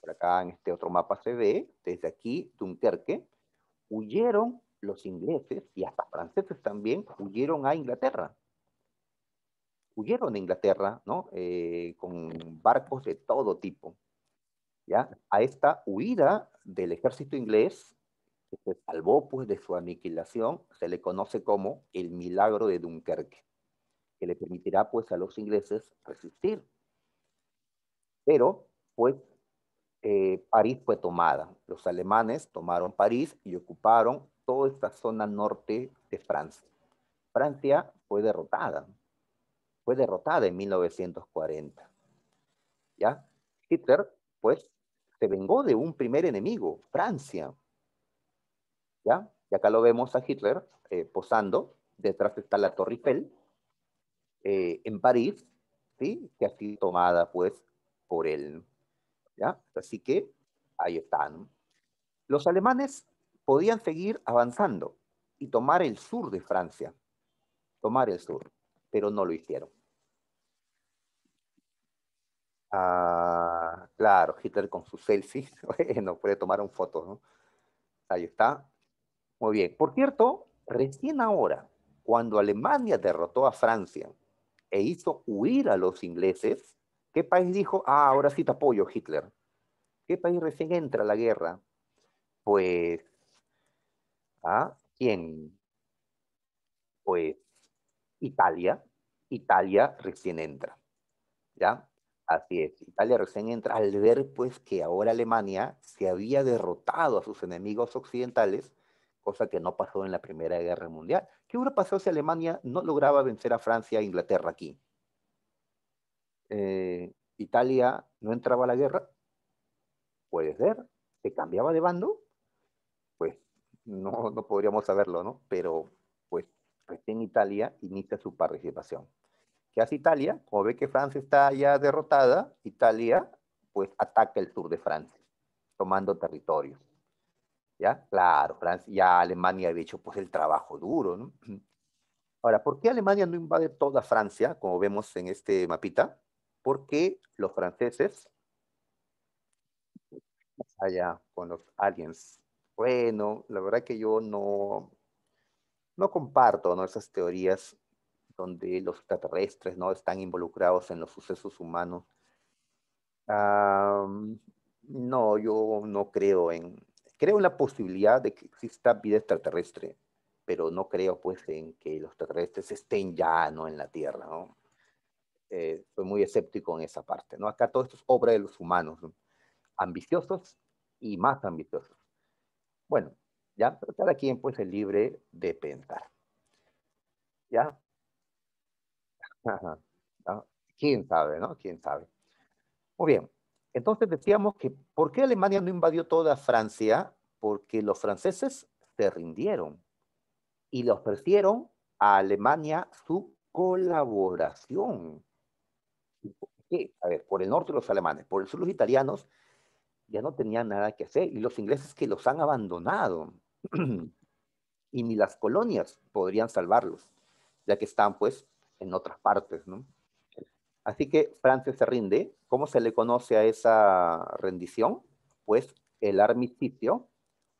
por acá en este otro mapa se ve, desde aquí, Dunkerque, huyeron los ingleses y hasta franceses también huyeron a Inglaterra. Huyeron a Inglaterra, ¿no? Eh, con barcos de todo tipo. ¿Ya? A esta huida del ejército inglés, que se salvó pues de su aniquilación, se le conoce como el milagro de Dunkerque, que le permitirá pues a los ingleses resistir. Pero pues eh, París fue tomada. Los alemanes tomaron París y ocuparon toda esta zona norte de Francia. Francia fue derrotada. Fue derrotada en 1940. ¿Ya? Hitler, pues, se vengó de un primer enemigo, Francia. ¿Ya? Y acá lo vemos a Hitler eh, posando. Detrás está la Torre Eiffel eh, en París, ¿sí? que ha sido tomada, pues, por él. Así que ahí están. Los alemanes podían seguir avanzando y tomar el sur de Francia, tomar el sur, pero no lo hicieron. Ah, claro, Hitler con su selfie, no puede tomar un foto, ¿no? Ahí está. Muy bien. Por cierto, recién ahora, cuando Alemania derrotó a Francia e hizo huir a los ingleses, ¿Qué país dijo, ah, ahora sí te apoyo, Hitler? ¿Qué país recién entra a la guerra? Pues, ¿a ¿ah? quién? Pues, Italia. Italia recién entra. ¿Ya? Así es. Italia recién entra al ver, pues, que ahora Alemania se había derrotado a sus enemigos occidentales, cosa que no pasó en la Primera Guerra Mundial. ¿Qué hubiera pasado si Alemania no lograba vencer a Francia e Inglaterra aquí? Eh, Italia no entraba a la guerra, puede ser, se cambiaba de bando, pues no, podríamos saberlo, ¿no? Pero pues en Italia inicia su participación. ¿Qué hace Italia? Como ve que Francia está ya derrotada, Italia pues ataca el sur de Francia, tomando territorio. ¿Ya? Claro, Francia, ya Alemania había hecho pues el trabajo duro, ¿no? Ahora, ¿por qué Alemania no invade toda Francia, como vemos en este mapita? porque los franceses, allá con los aliens, bueno, la verdad que yo no, no comparto ¿no? esas teorías donde los extraterrestres ¿no? están involucrados en los sucesos humanos. no, yo no creo en, creo en la posibilidad de que exista vida extraterrestre, pero no creo pues en que los extraterrestres estén ya ¿no? en la Tierra, ¿no? Eh, soy muy escéptico en esa parte. ¿no? Acá todo esto es obra de los humanos, ambiciosos y más ambiciosos. Bueno, ya, pero cada quien pues es libre de pensar. ¿Ya? ¿Quién sabe, no? ¿Quién sabe? Muy bien. Entonces decíamos que, ¿por qué Alemania no invadió toda Francia? Porque los franceses se rindieron y le ofrecieron a Alemania su colaboración. ¿Qué? a ver, por el norte los alemanes, por el sur los italianos, ya no tenían nada que hacer. Y los ingleses que los han abandonado, y ni las colonias podrían salvarlos, ya que están pues en otras partes, ¿no? Así que Francia se rinde. ¿Cómo se le conoce a esa rendición? Pues el armisticio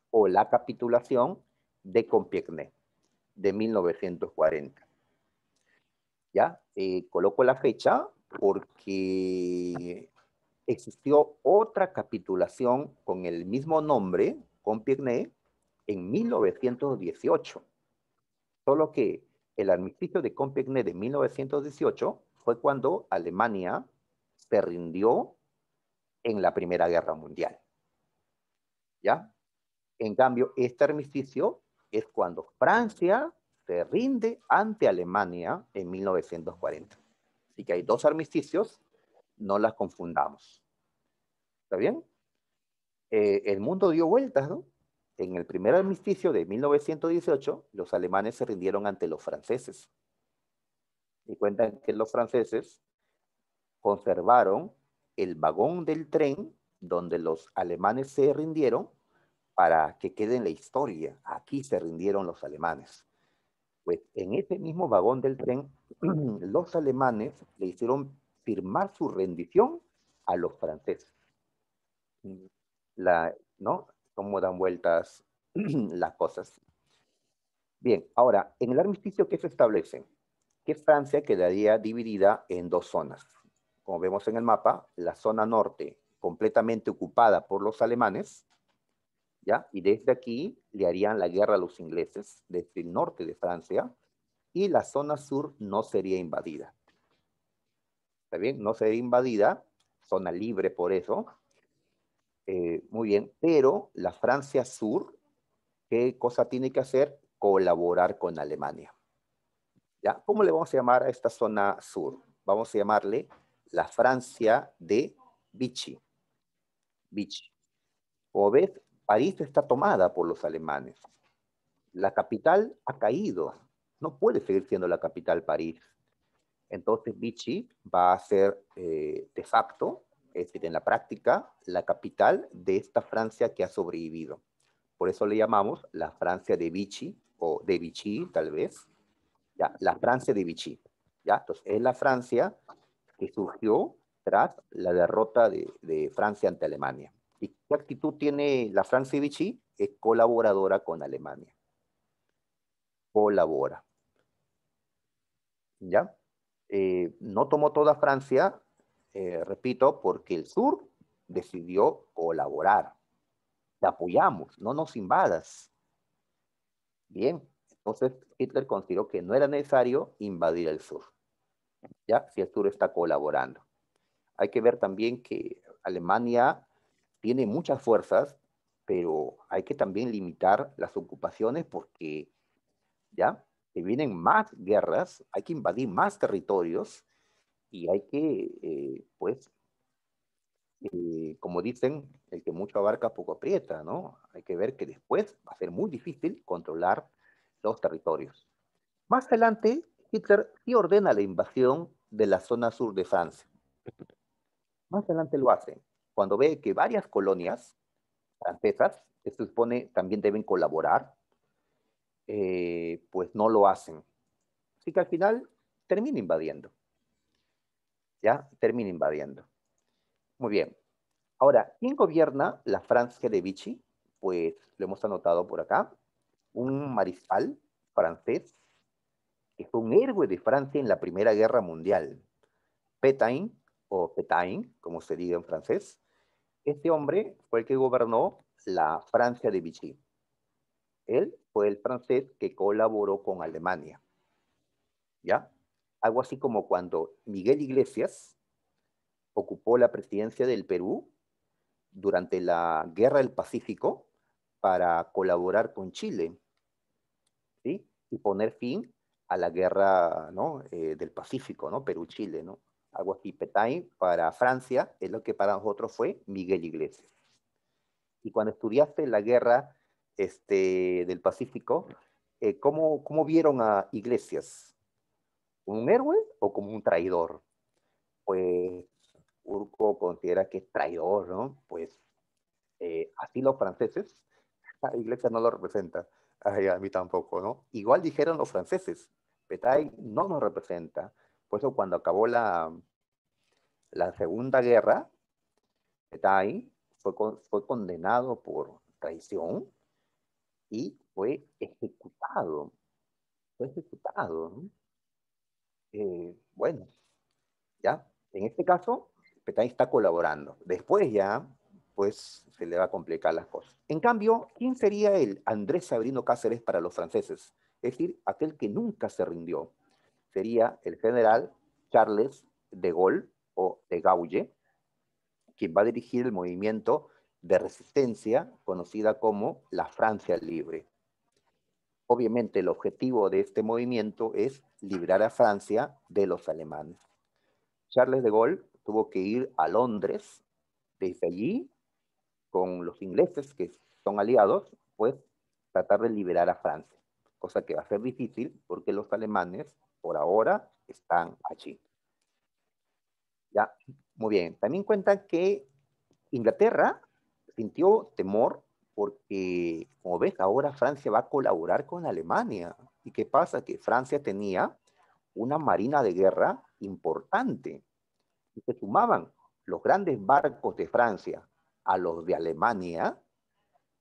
o la capitulación de Compiègne de 1940. Ya eh, coloco la fecha porque existió otra capitulación con el mismo nombre, con en 1918. Solo que el armisticio de Compiègne de 1918 fue cuando Alemania se rindió en la Primera Guerra Mundial. ¿Ya? En cambio, este armisticio es cuando Francia se rinde ante Alemania en 1940 que hay dos armisticios, no las confundamos. ¿Está bien? Eh, el mundo dio vueltas, ¿no? En el primer armisticio de 1918, los alemanes se rindieron ante los franceses. Y cuentan que los franceses conservaron el vagón del tren donde los alemanes se rindieron para que quede en la historia. Aquí se rindieron los alemanes. Pues en ese mismo vagón del tren, los alemanes le hicieron firmar su rendición a los franceses. ¿No? Cómo dan vueltas las cosas. Bien, ahora, en el armisticio, ¿qué se establece? Que Francia quedaría dividida en dos zonas. Como vemos en el mapa, la zona norte, completamente ocupada por los alemanes, ¿ya? Y desde aquí le harían la guerra a los ingleses, desde el norte de Francia, y la zona sur no sería invadida. ¿Está bien? No sería invadida, zona libre por eso. Eh, muy bien, pero la Francia sur, ¿qué cosa tiene que hacer? Colaborar con Alemania. ¿Ya? ¿Cómo le vamos a llamar a esta zona sur? Vamos a llamarle la Francia de Vichy. Vichy. París está tomada por los alemanes. La capital ha caído. No puede seguir siendo la capital París. Entonces Vichy va a ser eh, de facto, es decir, en la práctica, la capital de esta Francia que ha sobrevivido. Por eso le llamamos la Francia de Vichy o de Vichy tal vez. Ya, la Francia de Vichy. ¿ya? Entonces es la Francia que surgió tras la derrota de Francia ante Alemania. ¿Y qué actitud tiene la Francia Vichy? Es colaboradora con Alemania. Colabora. ¿Ya? Eh, no tomó toda Francia, eh, repito, porque el sur decidió colaborar. Te apoyamos, no nos invadas. Bien, entonces Hitler consideró que no era necesario invadir el sur, ya si el sur está colaborando. Hay que ver también que Alemania tiene muchas fuerzas, pero hay que también limitar las ocupaciones porque ya se vienen más guerras, hay que invadir más territorios y hay que, eh, pues, eh, como dicen, el que mucho abarca poco aprieta, ¿no? Hay que ver que después va a ser muy difícil controlar los territorios. Más adelante, Hitler sí ordena la invasión de la zona sur de Francia. Más adelante lo hace cuando ve que varias colonias francesas, se supone, también deben colaborar, eh, pues no lo hacen. Así que al final termina invadiendo. ¿Ya? Termina invadiendo. Muy bien. Ahora, ¿quién gobierna la Francia de Vichy? Pues lo hemos anotado por acá. Un mariscal francés que fue un héroe de Francia en la Primera Guerra Mundial. Pétain o Pétain, como se diga en francés, este hombre fue el que gobernó la Francia de Vichy. Él fue el francés que colaboró con Alemania. ¿Ya? Algo así como cuando Miguel Iglesias ocupó la presidencia del Perú durante la Guerra del Pacífico para colaborar con Chile ¿sí? y poner fin a la guerra eh, del Pacífico, ¿no? Perú-Chile. ¿no? Petain para Francia es lo que para nosotros fue Miguel Iglesias. Y cuando estudiaste la guerra este, del Pacífico, eh, ¿cómo, ¿cómo vieron a Iglesias? ¿Un héroe o como un traidor? Pues Urco considera que es traidor, ¿no? Pues eh, así los franceses, la iglesia no lo representa, a mí tampoco, ¿no? Igual dijeron los franceses, Petain no nos representa, por eso cuando acabó la, la Segunda Guerra, Petain fue, fue condenado por traición y fue ejecutado. Fue ejecutado. Eh, bueno, ya, en este caso, Petain está colaborando. Después ya, pues se le va a complicar las cosas. En cambio, ¿quién sería el Andrés Sabrino Cáceres para los franceses? Es decir, aquel que nunca se rindió, sería el general Charles de Gaulle o de Gaulle, quien va a dirigir el movimiento de resistencia conocida como la Francia Libre. Obviamente el objetivo de este movimiento es liberar a Francia de los alemanes. Charles de Gaulle tuvo que ir a Londres. Desde allí, con los ingleses que son aliados, pues tratar de liberar a Francia, cosa que va a ser difícil porque los alemanes por ahora están allí. Ya, muy bien. También cuentan que Inglaterra sintió temor porque, como ves, ahora Francia va a colaborar con Alemania. ¿Y qué pasa? Que Francia tenía una marina de guerra importante. Y se sumaban los grandes barcos de Francia a los de Alemania,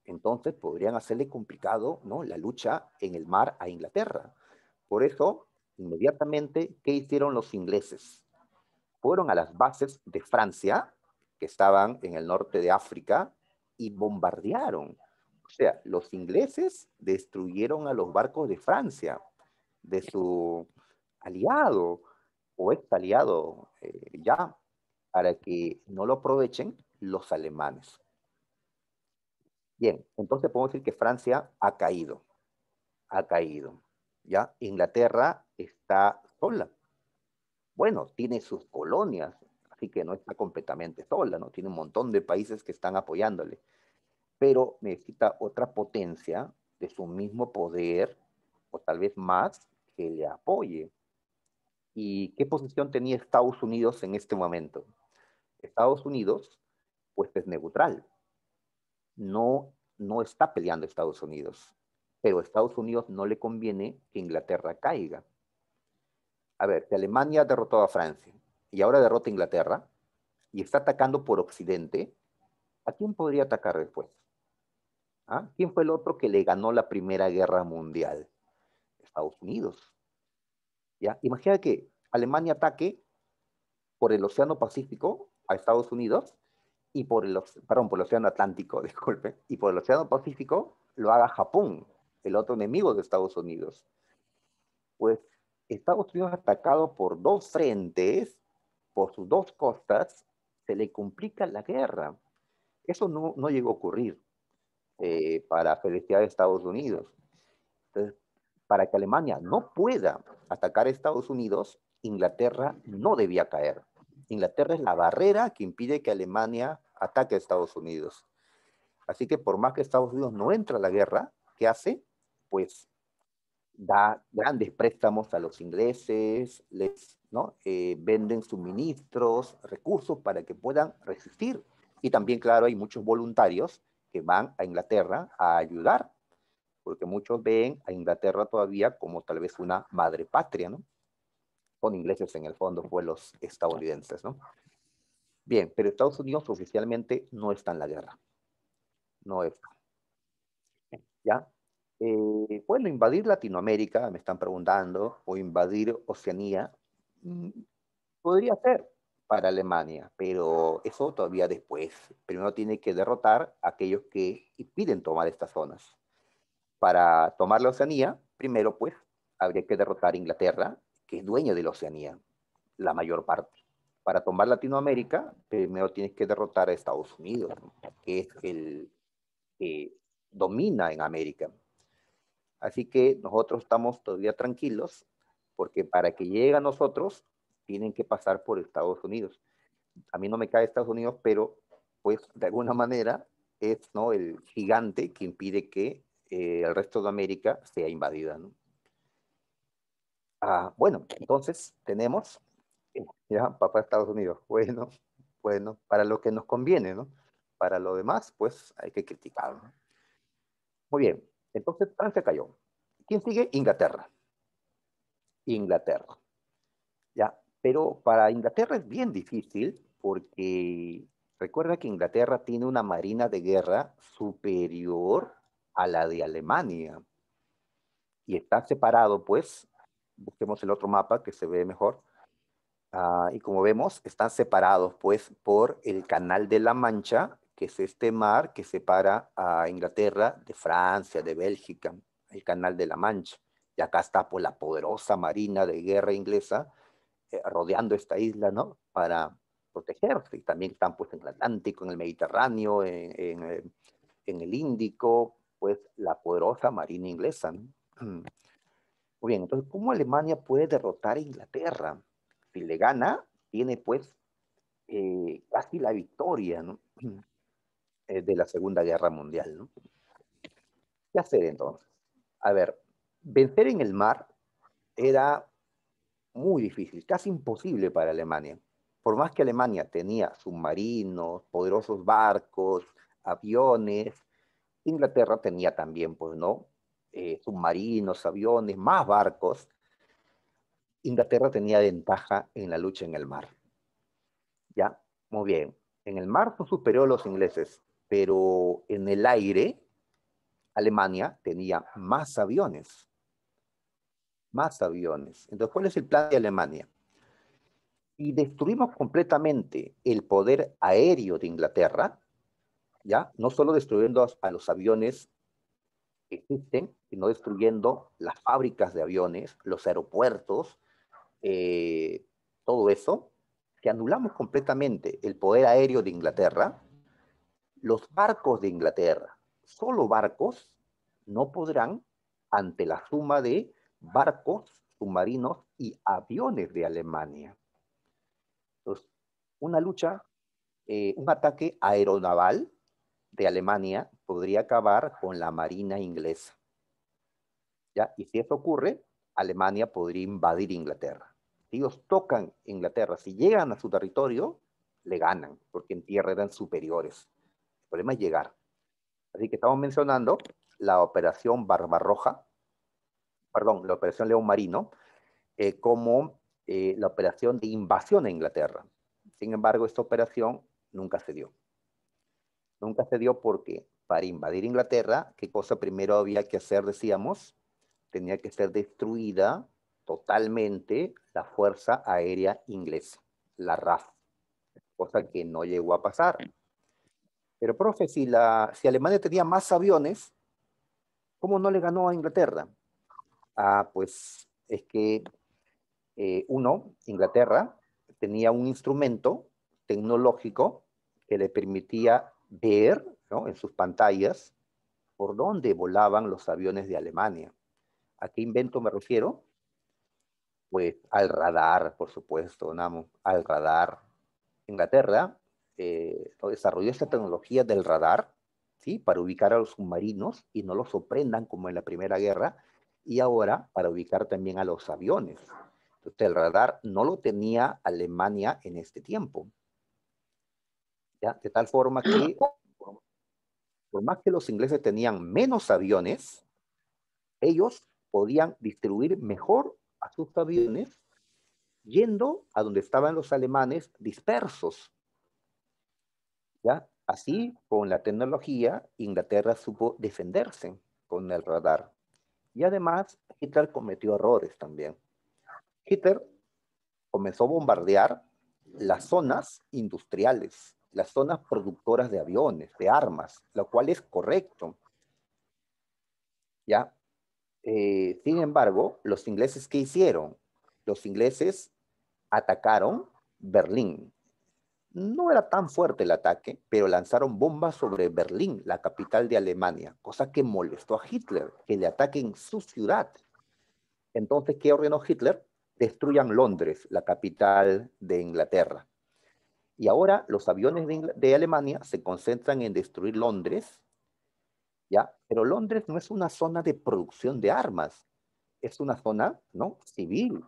entonces podrían hacerle complicado ¿no? la lucha en el mar a Inglaterra. Por eso inmediatamente, ¿qué hicieron los ingleses? Fueron a las bases de Francia, que estaban en el norte de África, y bombardearon. O sea, los ingleses destruyeron a los barcos de Francia, de su aliado o ex aliado eh, ya, para que no lo aprovechen los alemanes. Bien, entonces podemos decir que Francia ha caído, ha caído. ¿ya? Inglaterra está sola. Bueno, tiene sus colonias, así que no está completamente sola, ¿no? Tiene un montón de países que están apoyándole, pero necesita otra potencia de su mismo poder, o tal vez más, que le apoye. ¿Y qué posición tenía Estados Unidos en este momento? Estados Unidos, pues es neutral. No, no está peleando Estados Unidos pero a Estados Unidos no le conviene que Inglaterra caiga. A ver, si Alemania derrotó a Francia y ahora derrota a Inglaterra y está atacando por Occidente, ¿a quién podría atacar después? ¿Ah? ¿Quién fue el otro que le ganó la Primera Guerra Mundial? Estados Unidos. ¿Ya? Imagina que Alemania ataque por el Océano Pacífico a Estados Unidos y por el, perdón, por Océano Atlántico, disculpe, y por el Océano Pacífico lo haga Japón el otro enemigo de Estados Unidos. Pues Estados Unidos atacado por dos frentes, por sus dos costas, se le complica la guerra. Eso no, llegó a ocurrir eh, para felicidad de Estados Unidos. Entonces, para que Alemania no pueda atacar a Estados Unidos, Inglaterra no debía caer. Inglaterra es la barrera que impide que Alemania ataque a Estados Unidos. Así que por más que Estados Unidos no entra a la guerra, ¿qué hace? pues da grandes préstamos a los ingleses, les ¿no? Eh, venden suministros, recursos para que puedan resistir. Y también, claro, hay muchos voluntarios que van a Inglaterra a ayudar, porque muchos ven a Inglaterra todavía como tal vez una madre patria, ¿no? Con ingleses en el fondo, fue los estadounidenses, ¿no? Bien, pero Estados Unidos oficialmente no está en la guerra. No está. ¿Ya? Eh, bueno, invadir Latinoamérica, me están preguntando, o invadir Oceanía, mm, podría ser para Alemania, pero eso todavía después. Primero tiene que derrotar a aquellos que impiden tomar estas zonas. Para tomar la Oceanía, primero pues habría que derrotar a Inglaterra, que es dueña de la Oceanía, la mayor parte. Para tomar Latinoamérica, primero tienes que derrotar a Estados Unidos, que es el que domina en América. Así que nosotros estamos todavía tranquilos porque para que llegue a nosotros tienen que pasar por Estados Unidos. A mí no me cae Estados Unidos, pero pues de alguna manera es ¿no? el gigante que impide que eh, el resto de América sea invadida. Ah, bueno, entonces tenemos, ya, eh, papá Estados Unidos, bueno, bueno, para lo que nos conviene, ¿no? Para lo demás, pues hay que criticarlo. Muy bien, entonces Francia cayó. ¿Quién sigue? Inglaterra. Inglaterra. Ya, pero para Inglaterra es bien difícil porque recuerda que Inglaterra tiene una marina de guerra superior a la de Alemania. Y está separado, pues, busquemos el otro mapa que se ve mejor. Ah, y como vemos, están separados, pues, por el Canal de la Mancha que es este mar que separa a Inglaterra de Francia, de Bélgica, el Canal de la Mancha. Y acá está pues, la poderosa marina de guerra inglesa eh, rodeando esta isla, ¿no? Para protegerse. Y también están pues en el Atlántico, en el Mediterráneo, en, eh, el Índico, pues la poderosa marina inglesa. ¿no? Mm. Muy bien, entonces, ¿cómo Alemania puede derrotar a Inglaterra? Si le gana, tiene pues eh, casi la victoria, ¿no? Mm. Eh, de la Segunda Guerra Mundial. ¿no? ¿Qué hacer entonces? A ver, vencer en el mar era muy difícil, casi imposible para Alemania. Por más que Alemania tenía submarinos, poderosos barcos, aviones, Inglaterra tenía también, pues, ¿no? Eh, submarinos, aviones, más barcos. Inglaterra tenía ventaja en la lucha en el mar. ¿Ya? Muy bien. En el mar superó a los ingleses, pero en el aire Alemania tenía más aviones, más aviones. Entonces, ¿cuál es el plan de Alemania? Y destruimos completamente el poder aéreo de Inglaterra, ¿ya? No solo destruyendo a los aviones que existen, sino destruyendo las fábricas de aviones, los aeropuertos, eh, todo eso, que anulamos completamente el poder aéreo de Inglaterra, los barcos de Inglaterra, solo barcos, no podrán, ante la suma de barcos, submarinos y aviones de Alemania. Entonces, una lucha, eh, un ataque aeronaval de Alemania podría acabar con la marina inglesa. ¿Ya? Y si eso ocurre, Alemania podría invadir Inglaterra. Si ellos tocan Inglaterra, si llegan a su territorio, le ganan, porque en tierra eran superiores problema es llegar. Así que estamos mencionando la operación Barbarroja, perdón, la operación León Marino, eh, como eh, la operación de invasión a Inglaterra. Sin embargo, esta operación nunca se dio. Nunca se dio porque para invadir Inglaterra, ¿qué cosa primero había que hacer, decíamos? Tenía que ser destruida totalmente la Fuerza Aérea Inglesa, la RAF, cosa que no llegó a pasar. Pero, profe, si, la, si Alemania tenía más aviones, ¿cómo no le ganó a Inglaterra? Ah, pues es que, eh, uno, Inglaterra tenía un instrumento tecnológico que le permitía ver en sus pantallas por dónde volaban los aviones de Alemania. ¿A qué invento me refiero? Pues al radar, por supuesto, al radar. Inglaterra eh, desarrolló esta tecnología del radar, ¿sí? Para ubicar a los submarinos y no los sorprendan como en la Primera Guerra, y ahora para ubicar también a los aviones. Entonces, el radar no lo tenía Alemania en este tiempo. De tal forma que, por más que los ingleses tenían menos aviones, ellos podían distribuir mejor a sus aviones yendo a donde estaban los alemanes dispersos. ¿ya? Así, con la tecnología, Inglaterra supo defenderse con el radar. Y además, Hitler cometió errores también. Hitler comenzó a bombardear las zonas industriales, las zonas productoras de aviones, de armas, lo cual es correcto. ¿Ya? Eh, sin embargo, los ingleses, ¿qué hicieron? Los ingleses atacaron Berlín, no era tan fuerte el ataque, pero lanzaron bombas sobre Berlín, la capital de Alemania, cosa que molestó a Hitler, que le ataquen su ciudad. Entonces, ¿qué ordenó Hitler? Destruyan Londres, la capital de Inglaterra. Y ahora los aviones de, de Alemania se concentran en destruir Londres, ¿ya? Pero Londres no es una zona de producción de armas, es una zona, ¿no? Civil.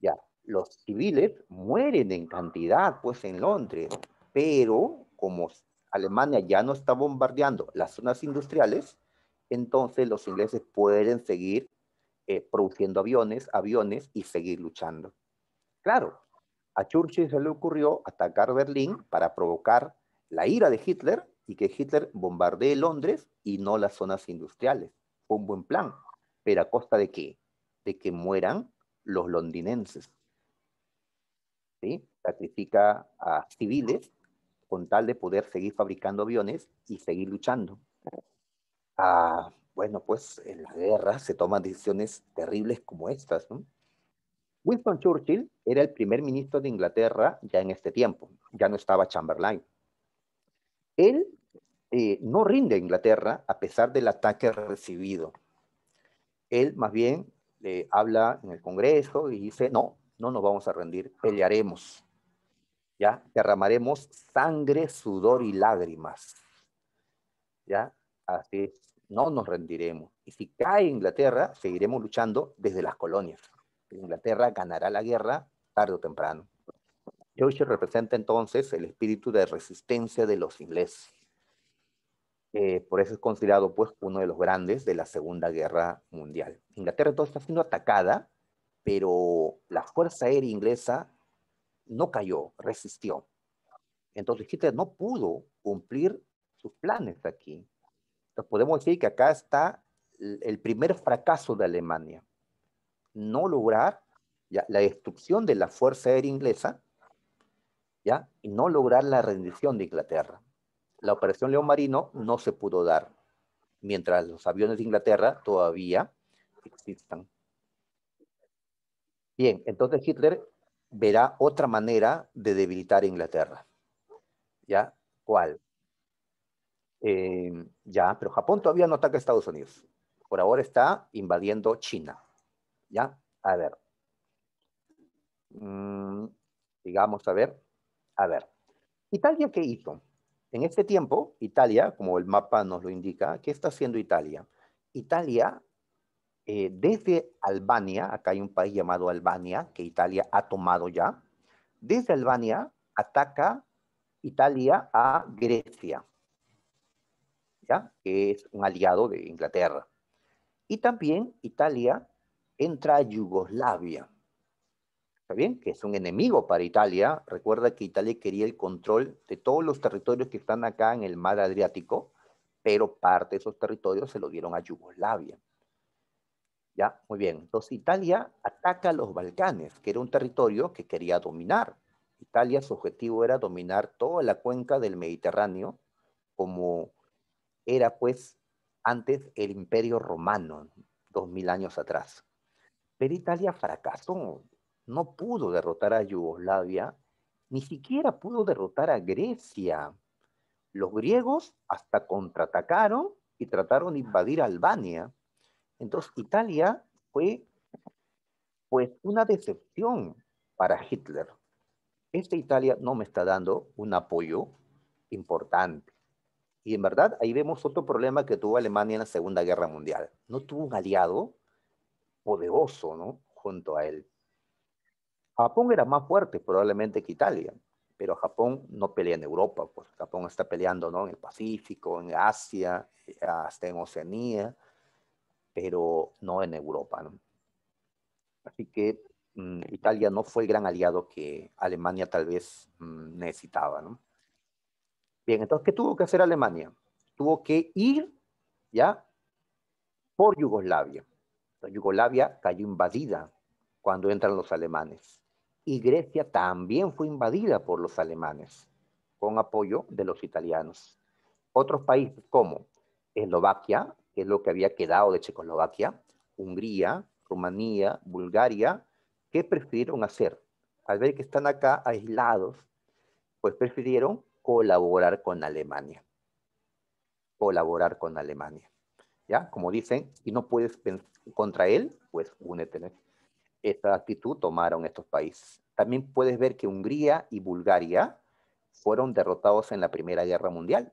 Ya, los civiles mueren en cantidad, pues en Londres, pero como Alemania ya no está bombardeando las zonas industriales, entonces los ingleses pueden seguir eh, produciendo aviones, aviones y seguir luchando. Claro, a Churchill se le ocurrió atacar Berlín para provocar la ira de Hitler y que Hitler bombardee Londres y no las zonas industriales. Fue un buen plan, pero a costa de qué? De que mueran los londinenses. ¿sí? sacrifica a civiles con tal de poder seguir fabricando aviones y seguir luchando. Ah, bueno, pues en la guerra se toman decisiones terribles como estas. Winston Churchill era el primer ministro de Inglaterra ya en este tiempo, ya no estaba Chamberlain. Él eh, no rinde a Inglaterra a pesar del ataque recibido. Él más bien le eh, habla en el Congreso y dice, no, no nos vamos a rendir, pelearemos, ¿ya? Derramaremos sangre, sudor y lágrimas, ¿ya? Así no nos rendiremos. Y si cae Inglaterra, seguiremos luchando desde las colonias. Inglaterra ganará la guerra tarde o temprano. Churchill representa entonces el espíritu de resistencia de los ingleses. por eso es considerado pues uno de los grandes de la Segunda Guerra Mundial. Inglaterra entonces está siendo atacada pero la Fuerza Aérea Inglesa no cayó, resistió. Entonces Hitler no pudo cumplir sus planes aquí. Entonces podemos decir que acá está el primer fracaso de Alemania. No lograr la destrucción de la Fuerza Aérea Inglesa ¿ya? y no lograr la rendición de Inglaterra. La Operación León Marino no se pudo dar mientras los aviones de Inglaterra todavía existan. Bien, entonces Hitler verá otra manera de debilitar a Inglaterra. ¿Ya? ¿Cuál? Eh, ya, pero Japón todavía no ataca a Estados Unidos. Por ahora está invadiendo China. ¿Ya? A ver. Mm, digamos, a ver. A ver. ¿Italia qué hizo? En este tiempo, Italia, como el mapa nos lo indica, ¿qué está haciendo Italia? Italia eh, desde Albania, acá hay un país llamado Albania, que Italia ha tomado ya, desde Albania ataca Italia a Grecia, ¿ya? que es un aliado de Inglaterra. Y también Italia entra a Yugoslavia, ¿está bien? Que es un enemigo para Italia. Recuerda que Italia quería el control de todos los territorios que están acá en el mar Adriático, pero parte de esos territorios se lo dieron a Yugoslavia. ¿Ya? Muy bien. Entonces Italia ataca los Balcanes, que era un territorio que quería dominar. Italia, su objetivo era dominar toda la cuenca del Mediterráneo, como era pues antes el imperio romano, dos mil años atrás. Pero Italia fracasó, no pudo derrotar a Yugoslavia, ni siquiera pudo derrotar a Grecia. Los griegos hasta contraatacaron y trataron de invadir Albania, entonces, Italia fue pues una decepción para Hitler. Esta Italia no me está dando un apoyo importante. Y en verdad ahí vemos otro problema que tuvo Alemania en la Segunda Guerra Mundial. No tuvo un aliado poderoso, Junto a él. Japón era más fuerte probablemente que Italia, pero Japón no pelea en Europa, pues Japón está peleando, En el Pacífico, en Asia, hasta en Oceanía pero no en Europa. ¿no? Así que mm, Italia no fue el gran aliado que Alemania tal vez mm, necesitaba. Bien, entonces, ¿qué tuvo que hacer Alemania? Tuvo que ir ya por Yugoslavia. Yugoslavia cayó invadida cuando entran los alemanes. Y Grecia también fue invadida por los alemanes, con apoyo de los italianos. Otros países como Eslovaquia que es lo que había quedado de Checoslovaquia, Hungría, Rumanía, Bulgaria, ¿qué prefirieron hacer? Al ver que están acá aislados, pues prefirieron colaborar con Alemania. Colaborar con Alemania. ¿Ya? Como dicen, y no puedes contra él, pues únete. Esta actitud tomaron estos países. También puedes ver que Hungría y Bulgaria fueron derrotados en la Primera Guerra Mundial.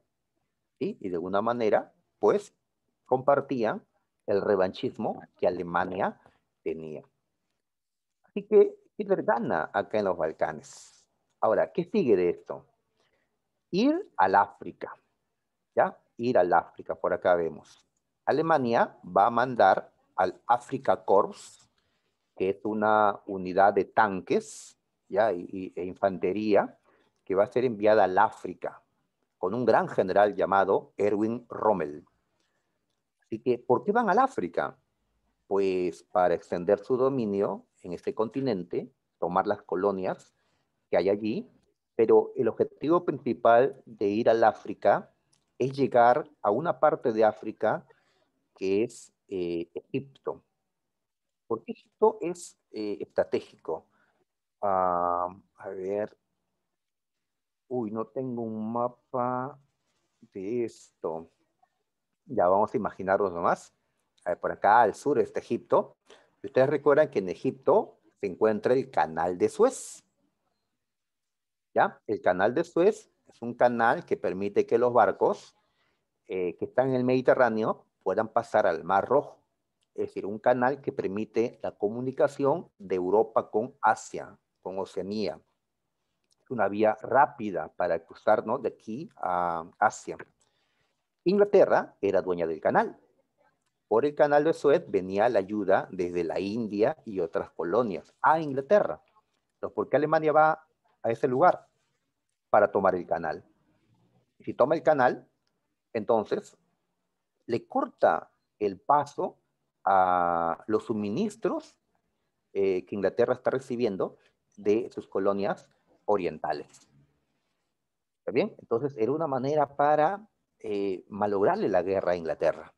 Y de alguna manera, pues compartía el revanchismo que Alemania tenía. Así que Hitler gana acá en los Balcanes. Ahora, ¿qué sigue de esto? Ir al África. ¿Ya? Ir al África, por acá vemos. Alemania va a mandar al Africa Corps, que es una unidad de tanques Y, e infantería, que va a ser enviada al África con un gran general llamado Erwin Rommel. Así que, ¿por qué van al África? Pues para extender su dominio en este continente, tomar las colonias que hay allí, pero el objetivo principal de ir al África es llegar a una parte de África que es eh, Egipto. Porque Egipto es eh, estratégico. Ah, a ver. Uy, no tengo un mapa de esto. Ya vamos a imaginarnos nomás. Eh, por acá al sur está Egipto. ustedes recuerdan que en Egipto se encuentra el canal de Suez. ¿Ya? El canal de Suez es un canal que permite que los barcos eh, que están en el Mediterráneo puedan pasar al Mar Rojo. Es decir, un canal que permite la comunicación de Europa con Asia, con Oceanía. Es una vía rápida para cruzarnos de aquí a Asia. Inglaterra era dueña del canal. Por el canal de Suez venía la ayuda desde la India y otras colonias a Inglaterra. Entonces, ¿por qué Alemania va a ese lugar? Para tomar el canal. Si toma el canal, entonces le corta el paso a los suministros eh, que Inglaterra está recibiendo de sus colonias orientales. ¿Está bien? Entonces era una manera para eh, malograrle la guerra a Inglaterra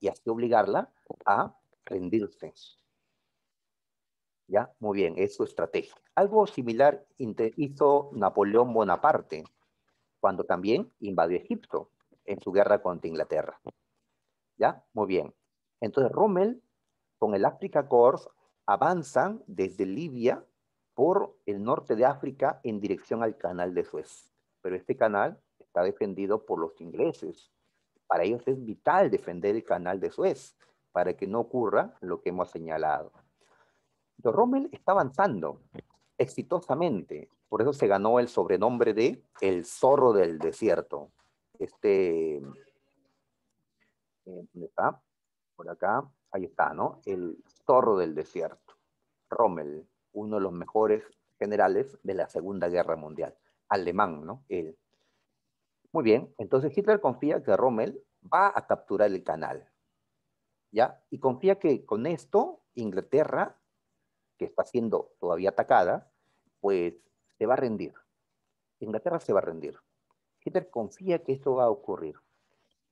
y así obligarla a rendirse. Ya, muy bien, es su estrategia. Algo similar hizo Napoleón Bonaparte cuando también invadió Egipto en su guerra contra Inglaterra. ¿Ya? Muy bien. Entonces Rommel con el Africa Corps avanzan desde Libia por el norte de África en dirección al canal de Suez. Pero este canal está defendido por los ingleses. Para ellos es vital defender el canal de Suez para que no ocurra lo que hemos señalado. Rommel está avanzando exitosamente, por eso se ganó el sobrenombre de el zorro del desierto. Este, eh, ¿dónde está? Por acá, ahí está, ¿no? El zorro del desierto. Rommel, uno de los mejores generales de la Segunda Guerra Mundial, alemán, ¿no? Él. Muy bien, entonces Hitler confía que Rommel va a capturar el canal, ¿ya? Y confía que con esto Inglaterra, que está siendo todavía atacada, pues se va a rendir. Inglaterra se va a rendir. Hitler confía que esto va a ocurrir.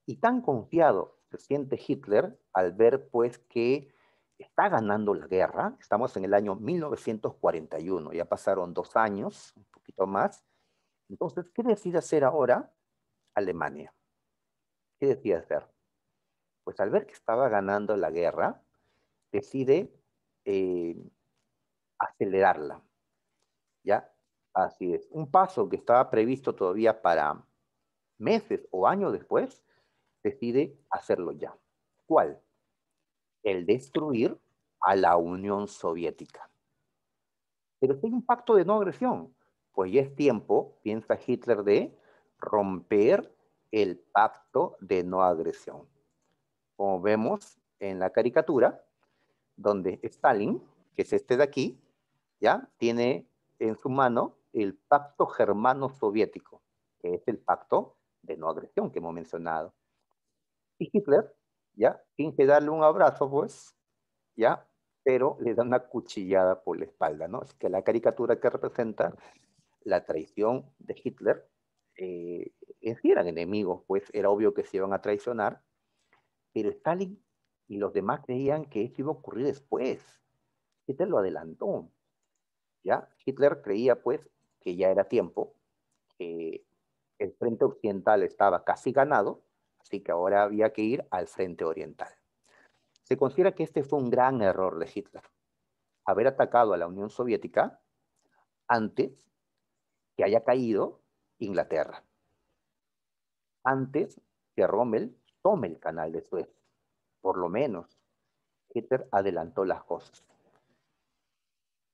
Y tan confiado se siente Hitler al ver pues que está ganando la guerra. Estamos en el año 1941, ya pasaron dos años, un poquito más. Entonces, ¿qué decide hacer ahora? Alemania. ¿Qué decía hacer? Pues al ver que estaba ganando la guerra, decide eh, acelerarla. ¿Ya? Así es. Un paso que estaba previsto todavía para meses o años después, decide hacerlo ya. ¿Cuál? El destruir a la Unión Soviética. Pero si hay un pacto de no agresión, pues ya es tiempo, piensa Hitler, de romper el pacto de no agresión. Como vemos en la caricatura, donde Stalin, que es este de aquí, ya tiene en su mano el pacto germano-soviético, que es el pacto de no agresión que hemos mencionado. Y Hitler, ya, que darle un abrazo, pues, ya, pero le da una cuchillada por la espalda, ¿no? Es que la caricatura que representa la traición de Hitler eh, eran enemigos, pues era obvio que se iban a traicionar, pero Stalin y los demás creían que esto iba a ocurrir después. Hitler lo adelantó. ¿ya? Hitler creía pues que ya era tiempo, que el frente occidental estaba casi ganado, así que ahora había que ir al frente oriental. Se considera que este fue un gran error de Hitler, haber atacado a la Unión Soviética antes que haya caído Inglaterra, antes que Rommel tome el canal de Suez. Por lo menos, Hitler adelantó las cosas.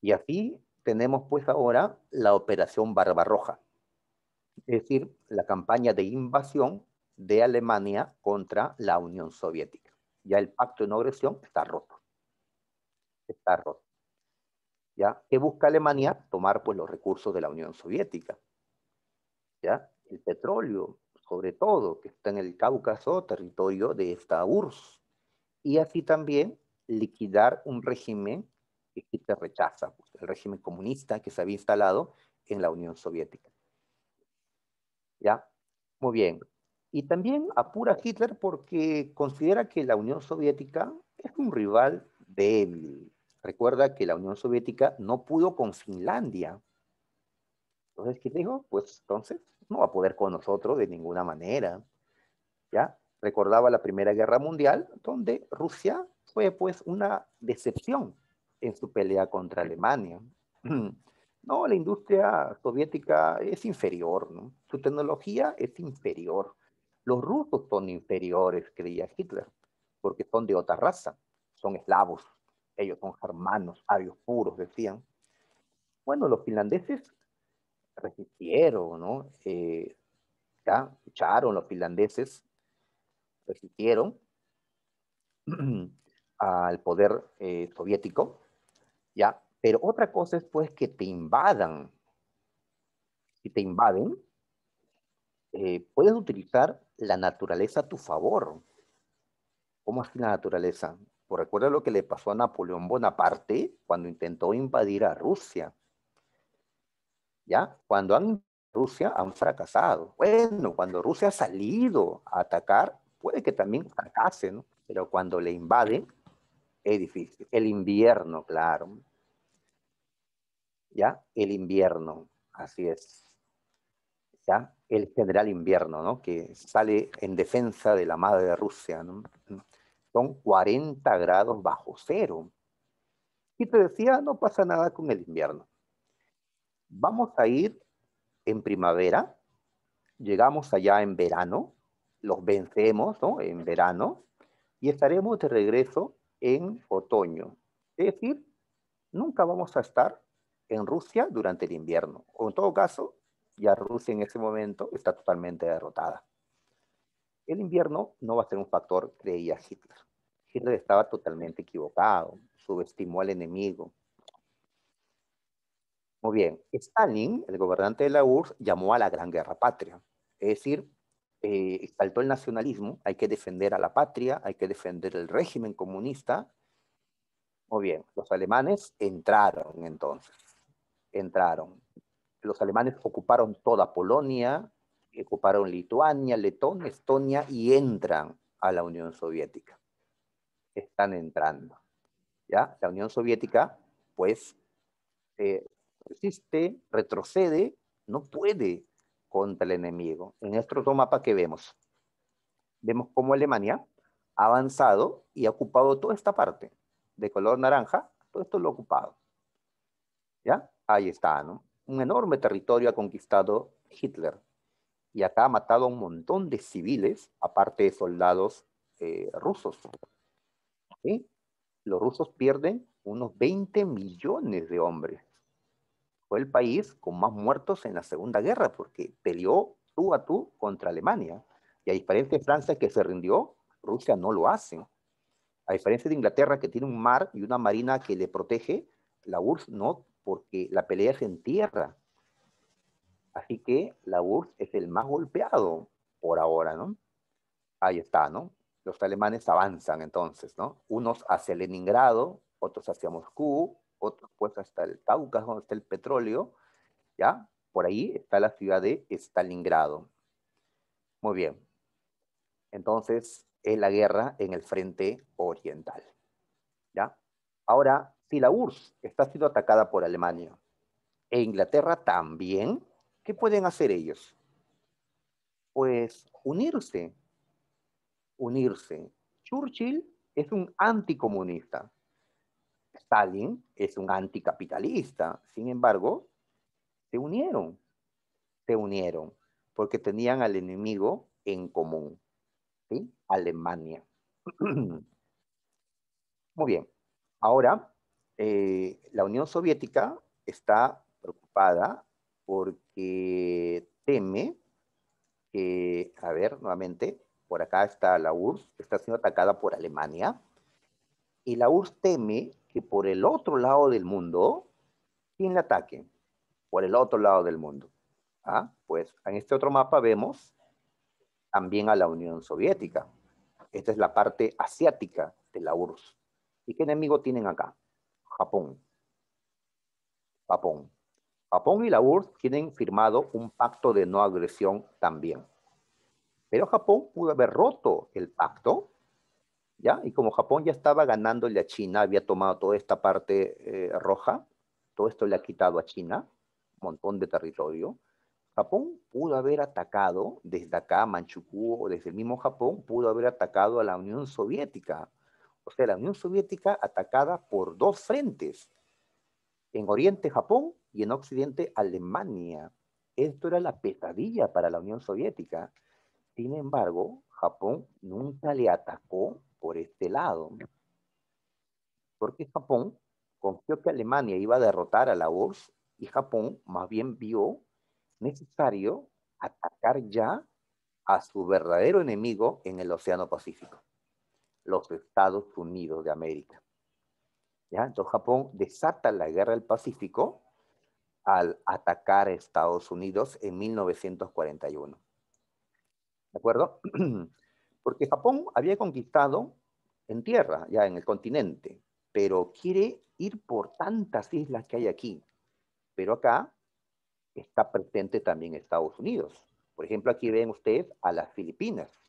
Y así tenemos pues ahora la Operación Barbarroja, es decir, la campaña de invasión de Alemania contra la Unión Soviética. Ya el pacto de no agresión está roto. Está roto. ¿Ya? ¿Qué busca Alemania? Tomar pues los recursos de la Unión Soviética. El petróleo, sobre todo, que está en el Cáucaso, territorio de esta URSS. Y así también liquidar un régimen que se rechaza, pues, el régimen comunista que se había instalado en la Unión Soviética. ¿Ya? Muy bien. Y también apura Hitler porque considera que la Unión Soviética es un rival débil. Recuerda que la Unión Soviética no pudo con Finlandia entonces, ¿qué dijo? Pues entonces no va a poder con nosotros de ninguna manera. ¿Ya? Recordaba la Primera Guerra Mundial, donde Rusia fue pues una decepción en su pelea contra Alemania. No, la industria soviética es inferior, ¿no? su tecnología es inferior. Los rusos son inferiores, creía Hitler, porque son de otra raza, son eslavos, ellos son germanos, arios puros, decían. Bueno, los finlandeses resistieron, ¿no? Eh, ya, lucharon los finlandeses, resistieron al poder eh, soviético, ya. Pero otra cosa es, pues, que te invadan. Si te invaden, eh, puedes utilizar la naturaleza a tu favor. ¿Cómo así la naturaleza? Pues recuerda lo que le pasó a Napoleón Bonaparte cuando intentó invadir a Rusia ¿ya? Cuando han Rusia han fracasado. Bueno, cuando Rusia ha salido a atacar, puede que también fracase, ¿no? Pero cuando le invaden, es difícil. El invierno, claro. ¿Ya? El invierno, así es. ¿Ya? El general invierno, ¿no? Que sale en defensa de la madre de Rusia, Son 40 grados bajo cero. Y te decía, ah, no pasa nada con el invierno Vamos a ir en primavera, llegamos allá en verano, los vencemos en verano y estaremos de regreso en otoño. Es decir, nunca vamos a estar en Rusia durante el invierno. O en todo caso, ya Rusia en ese momento está totalmente derrotada. El invierno no va a ser un factor, creía Hitler. Hitler estaba totalmente equivocado, subestimó al enemigo, bien, Stalin, el gobernante de la URSS, llamó a la Gran Guerra Patria. Es decir, saltó eh, exaltó el nacionalismo, hay que defender a la patria, hay que defender el régimen comunista. Muy bien, los alemanes entraron entonces, entraron. Los alemanes ocuparon toda Polonia, ocuparon Lituania, Letón, Estonia y entran a la Unión Soviética. Están entrando. ¿Ya? La Unión Soviética, pues, eh, resiste, retrocede, no puede contra el enemigo. En nuestro dos mapa que vemos, vemos cómo Alemania ha avanzado y ha ocupado toda esta parte de color naranja, todo esto lo ha ocupado. ¿Ya? Ahí está, ¿no? Un enorme territorio ha conquistado Hitler y acá ha matado un montón de civiles, aparte de soldados eh, rusos. ¿Sí? Los rusos pierden unos 20 millones de hombres. Fue el país con más muertos en la Segunda Guerra porque peleó tú a tú contra Alemania. Y a diferencia de Francia que se rindió, Rusia no lo hace. A diferencia de Inglaterra que tiene un mar y una marina que le protege, la URSS no, porque la pelea es en tierra. Así que la URSS es el más golpeado por ahora, ¿no? Ahí está, ¿no? Los alemanes avanzan entonces, ¿no? Unos hacia Leningrado, otros hacia Moscú, otros pues hasta el Cáucaso, donde está el petróleo, ¿ya? Por ahí está la ciudad de Stalingrado. Muy bien. Entonces, es la guerra en el frente oriental. ¿Ya? Ahora, si la URSS está siendo atacada por Alemania e Inglaterra también, ¿qué pueden hacer ellos? Pues unirse, unirse. Churchill es un anticomunista. Stalin es un anticapitalista. Sin embargo, se unieron, se unieron, porque tenían al enemigo en común, Alemania. Muy bien, ahora eh, la Unión Soviética está preocupada porque teme que, a ver, nuevamente, por acá está la URSS, está siendo atacada por Alemania, y la URSS teme por el otro lado del mundo, ¿quién le ataque? Por el otro lado del mundo. ¿Ah? Pues en este otro mapa vemos también a la Unión Soviética. Esta es la parte asiática de la URSS. ¿Y qué enemigo tienen acá? Japón. Japón. Japón y la URSS tienen firmado un pacto de no agresión también. Pero Japón pudo haber roto el pacto ¿ya? Y como Japón ya estaba ganándole a China, había tomado toda esta parte eh, roja, todo esto le ha quitado a China, un montón de territorio, Japón pudo haber atacado desde acá, Manchukuo, o desde el mismo Japón, pudo haber atacado a la Unión Soviética. O sea, la Unión Soviética atacada por dos frentes. En Oriente, Japón, y en Occidente, Alemania. Esto era la pesadilla para la Unión Soviética. Sin embargo, Japón nunca le atacó por este lado, porque Japón confió que Alemania iba a derrotar a la URSS y Japón más bien vio necesario atacar ya a su verdadero enemigo en el Océano Pacífico, los Estados Unidos de América. ¿Ya? Entonces Japón desata la guerra del Pacífico al atacar a Estados Unidos en 1941. ¿De acuerdo? Porque Japón había conquistado en tierra, ya en el continente, pero quiere ir por tantas islas que hay aquí. Pero acá está presente también Estados Unidos. Por ejemplo, aquí ven ustedes a las Filipinas.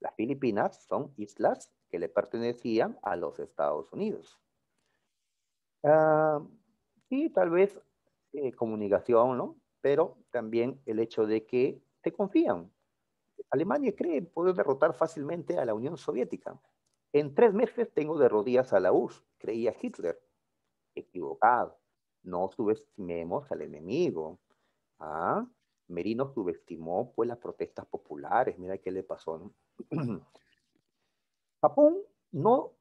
Las Filipinas son islas que le pertenecían a los Estados Unidos. Y ah, tal vez eh, comunicación, ¿no? Pero también el hecho de que te confían. Alemania cree poder derrotar fácilmente a la Unión Soviética. En tres meses tengo de rodillas a la U.S. creía Hitler. Equivocado. No subestimemos al enemigo. ¿Ah? Merino subestimó pues las protestas populares. Mira qué le pasó. Japón no,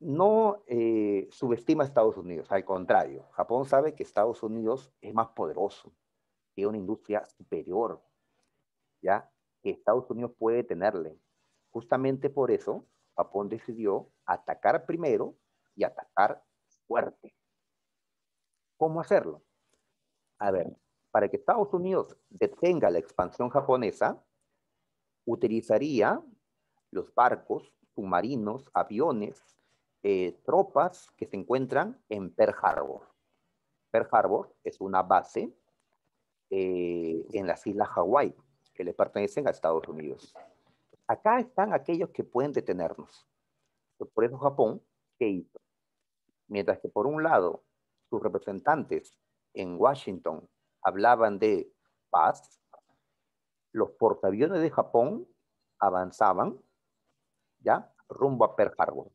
no eh, subestima a Estados Unidos. Al contrario, Japón sabe que Estados Unidos es más poderoso. Tiene una industria superior. ¿Ya? que Estados Unidos puede tenerle. Justamente por eso, Japón decidió atacar primero y atacar fuerte. ¿Cómo hacerlo? A ver, para que Estados Unidos detenga la expansión japonesa, utilizaría los barcos, submarinos, aviones, eh, tropas que se encuentran en Pearl Harbor. Pearl Harbor es una base eh, en las islas Hawái, que le pertenecen a Estados Unidos. Acá están aquellos que pueden detenernos. Por eso Japón, ¿qué hizo? Mientras que por un lado sus representantes en Washington hablaban de paz, los portaaviones de Japón avanzaban, ¿ya? Rumbo a Pearl Harbor.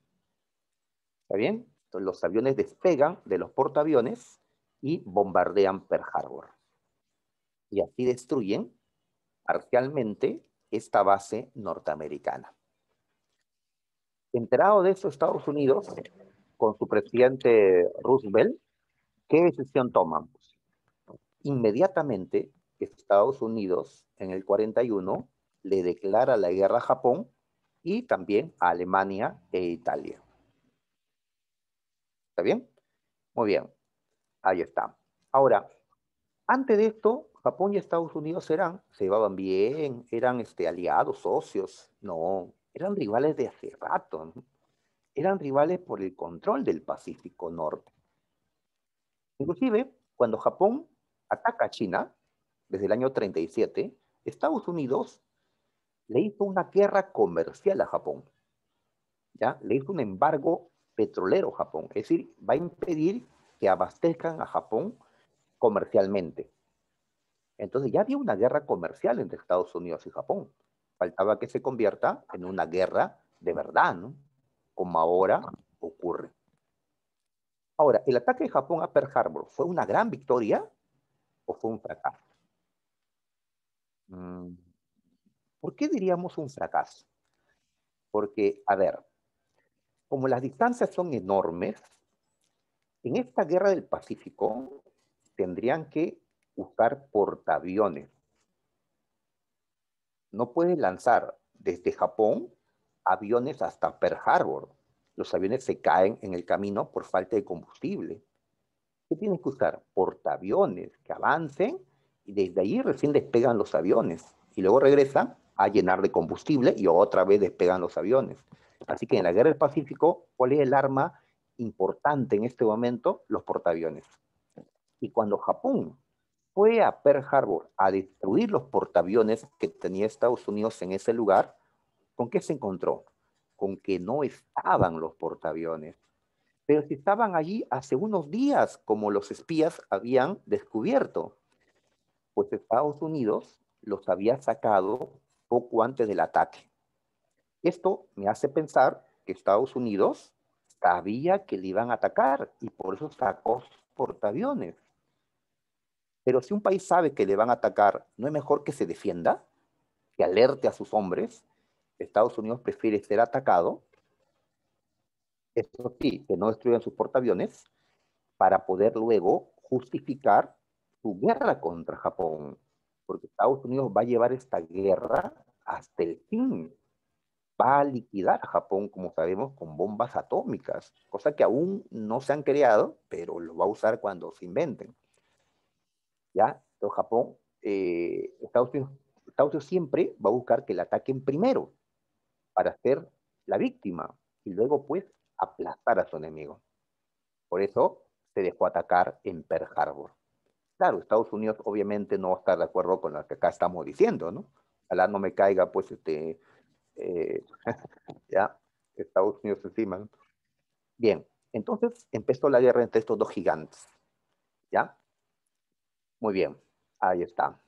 ¿Está bien? los aviones despegan de los portaaviones y bombardean Pearl Harbor. Y así destruyen parcialmente esta base norteamericana. Enterado de eso, Estados Unidos, con su presidente Roosevelt, ¿qué decisión toman? Pues, inmediatamente, Estados Unidos, en el 41, le declara la guerra a Japón y también a Alemania e Italia. ¿Está bien? Muy bien. Ahí está. Ahora, antes de esto, Japón y Estados Unidos eran, se llevaban bien, eran este, aliados, socios, no, eran rivales de hace rato, eran rivales por el control del Pacífico Norte. Inclusive, cuando Japón ataca a China, desde el año 37, Estados Unidos le hizo una guerra comercial a Japón. ¿ya? Le hizo un embargo petrolero a Japón. Es decir, va a impedir que abastezcan a Japón comercialmente. Entonces ya había una guerra comercial entre Estados Unidos y Japón. Faltaba que se convierta en una guerra de verdad, ¿no? como ahora ocurre. Ahora, ¿el ataque de Japón a Pearl Harbor fue una gran victoria o fue un fracaso? Mm, ¿Por qué diríamos un fracaso? Porque, a ver, como las distancias son enormes, en esta guerra del Pacífico tendrían que Buscar portaaviones. No puedes lanzar desde Japón aviones hasta Pearl Harbor. Los aviones se caen en el camino por falta de combustible. ¿Qué tienes que usar? Portaaviones que avancen y desde allí recién despegan los aviones y luego regresan a llenar de combustible y otra vez despegan los aviones. Así que en la guerra del Pacífico, ¿cuál es el arma importante en este momento? Los portaaviones. Y cuando Japón fue a Pearl Harbor a destruir los portaaviones que tenía Estados Unidos en ese lugar, ¿con qué se encontró? Con que no estaban los portaaviones. Pero si estaban allí hace unos días, como los espías habían descubierto, pues Estados Unidos los había sacado poco antes del ataque. Esto me hace pensar que Estados Unidos sabía que le iban a atacar y por eso sacó portaaviones. Pero si un país sabe que le van a atacar, ¿no es mejor que se defienda? Que alerte a sus hombres. Estados Unidos prefiere ser atacado, eso sí, que no destruyan sus portaaviones, para poder luego justificar su guerra contra Japón. Porque Estados Unidos va a llevar esta guerra hasta el fin. Va a liquidar a Japón, como sabemos, con bombas atómicas, cosa que aún no se han creado, pero lo va a usar cuando se inventen. ¿ya? Entonces Japón, eh, Estados, Unidos, siempre va a buscar que le ataquen primero para ser la víctima y luego pues aplastar a su enemigo. Por eso se dejó atacar en Pearl Harbor. Claro, Estados Unidos obviamente no va a estar de acuerdo con lo que acá estamos diciendo, ¿no? Ojalá no me caiga pues este, eh, ya, Estados Unidos encima. Bien, entonces empezó la guerra entre estos dos gigantes, ¿ya? Muy bien, ahí está.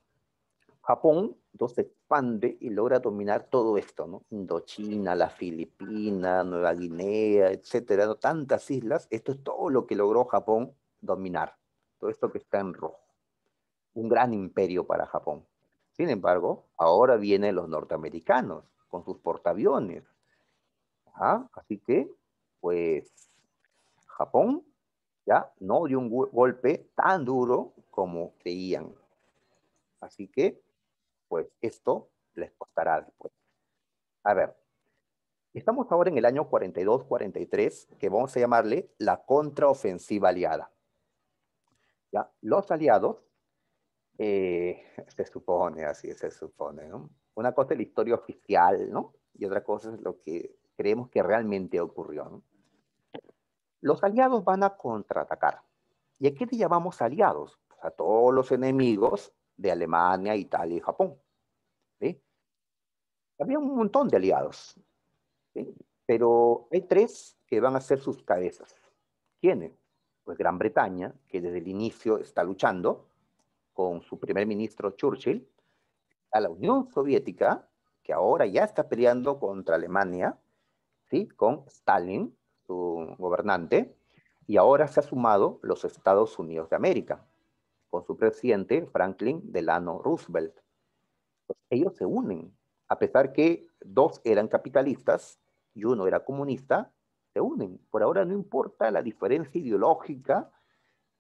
Japón entonces, se expande y logra dominar todo esto, ¿no? Indochina, las Filipinas, Nueva Guinea, etcétera, tantas islas. Esto es todo lo que logró Japón dominar. Todo esto que está en rojo. Un gran imperio para Japón. Sin embargo, ahora vienen los norteamericanos con sus portaaviones. así que, pues, Japón ya no dio un golpe tan duro como creían. Así que, pues esto les costará después. A ver, estamos ahora en el año 42-43, que vamos a llamarle la contraofensiva aliada. ¿Ya? Los aliados, eh, se supone, así se supone, Una cosa es la historia oficial, ¿no? Y otra cosa es lo que creemos que realmente ocurrió, ¿no? Los aliados van a contraatacar. ¿Y a qué le llamamos aliados? a todos los enemigos de Alemania, Italia y Japón. Había un montón de aliados, pero hay tres que van a ser sus cabezas. ¿Quiénes? Pues Gran Bretaña, que desde el inicio está luchando con su primer ministro Churchill, a la Unión Soviética, que ahora ya está peleando contra Alemania, ¿sí? con Stalin, su gobernante, y ahora se ha sumado los Estados Unidos de América, con su presidente Franklin Delano Roosevelt. Pues, ellos se unen, a pesar que dos eran capitalistas y uno era comunista, se unen. Por ahora no importa la diferencia ideológica,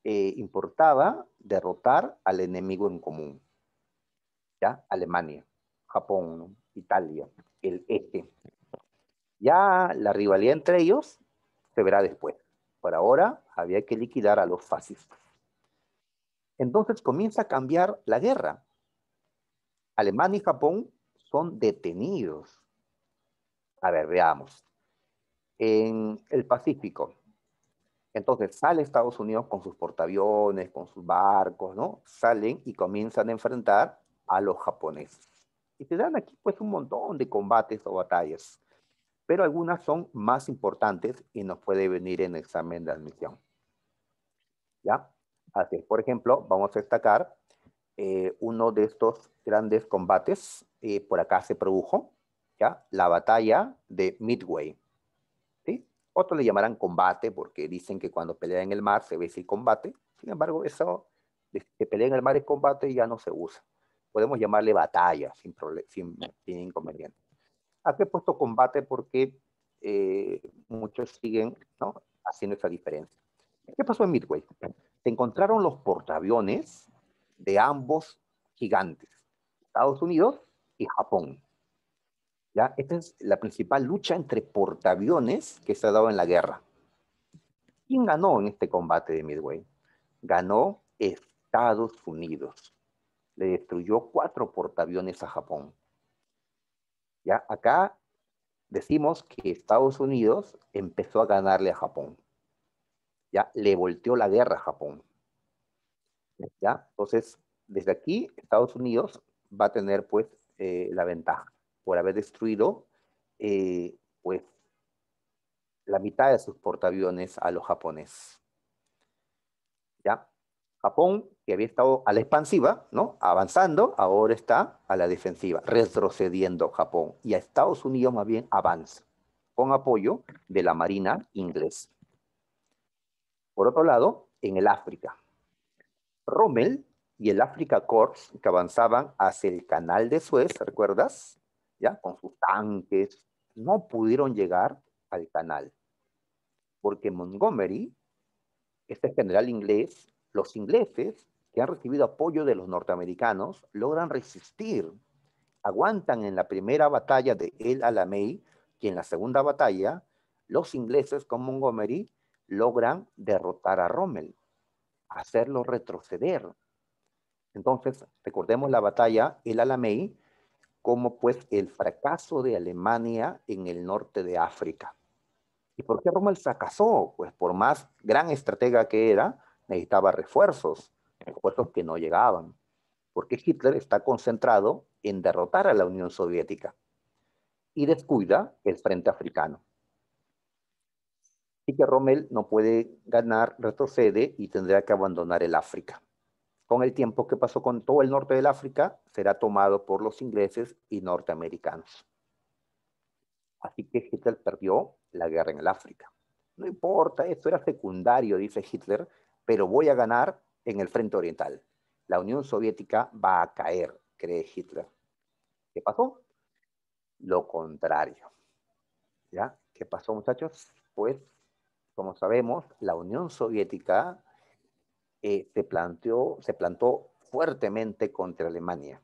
eh, importaba derrotar al enemigo en común. ¿Ya? Alemania, Japón, Italia, el eje. Ya la rivalidad entre ellos se verá después. Por ahora había que liquidar a los fascistas. Entonces comienza a cambiar la guerra. Alemania y Japón son detenidos. A ver, veamos. En el Pacífico. Entonces sale Estados Unidos con sus portaaviones, con sus barcos, ¿no? Salen y comienzan a enfrentar a los japoneses. Y te dan aquí pues un montón de combates o batallas, pero algunas son más importantes y nos puede venir en examen de admisión. ¿Ya? por ejemplo, vamos a destacar eh, uno de estos grandes combates. Eh, por acá se produjo ¿ya? la batalla de Midway. Otros le llamarán combate porque dicen que cuando pelea en el mar se ve si combate. Sin embargo, eso de que pelea en el mar es combate ya no se usa. Podemos llamarle batalla sin, sin, sin inconveniente. Aquí he puesto combate porque eh, muchos siguen haciendo esa diferencia. ¿Qué pasó en Midway? encontraron los portaaviones de ambos gigantes, Estados Unidos y Japón. ¿Ya? Esta es la principal lucha entre portaaviones que se ha dado en la guerra. ¿Quién ganó en este combate de Midway? Ganó Estados Unidos. Le destruyó cuatro portaaviones a Japón. ¿Ya? Acá decimos que Estados Unidos empezó a ganarle a Japón. Le volteó la guerra a Japón. ¿Ya? Entonces, desde aquí, Estados Unidos va a tener, pues, eh, la ventaja por haber destruido, eh, pues, la mitad de sus portaaviones a los japoneses. ¿Ya? Japón, que había estado a la expansiva, ¿no? Avanzando, ahora está a la defensiva, retrocediendo Japón. Y a Estados Unidos más bien avanza, con apoyo de la Marina inglesa. Por otro lado, en el África, Rommel y el Africa Corps que avanzaban hacia el canal de Suez, ¿recuerdas? Ya, con sus tanques, no pudieron llegar al canal. Porque Montgomery, este general inglés, los ingleses que han recibido apoyo de los norteamericanos, logran resistir, aguantan en la primera batalla de El Alamein y en la segunda batalla, los ingleses con Montgomery logran derrotar a Rommel, hacerlo retroceder. Entonces, recordemos la batalla El Alamein como pues el fracaso de Alemania en el norte de África. ¿Y por qué Rommel fracasó? Pues por más gran estratega que era, necesitaba refuerzos, refuerzos que no llegaban, porque Hitler está concentrado en derrotar a la Unión Soviética y descuida el frente africano. Así que Rommel no puede ganar, retrocede y tendrá que abandonar el África. Con el tiempo que pasó con todo el norte del África, será tomado por los ingleses y norteamericanos. Así que Hitler perdió la guerra en el África. No importa, esto era secundario, dice Hitler, pero voy a ganar en el frente oriental. La Unión Soviética va a caer, cree Hitler. ¿Qué pasó? Lo contrario. ¿Ya? ¿Qué pasó, muchachos? Pues como sabemos, la Unión Soviética eh, se, plantó fuertemente contra Alemania.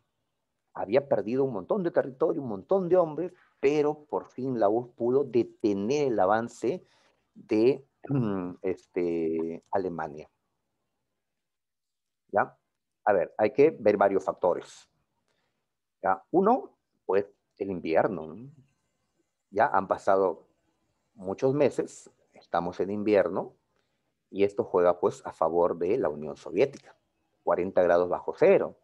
Había perdido un montón de territorio, un montón de hombres, pero por fin la URSS pudo detener el avance de mm, este, Alemania. A ver, hay que ver varios factores. Uno, pues el invierno. Ya han pasado muchos meses, estamos en invierno y esto juega pues a favor de la Unión Soviética, 40 grados bajo cero.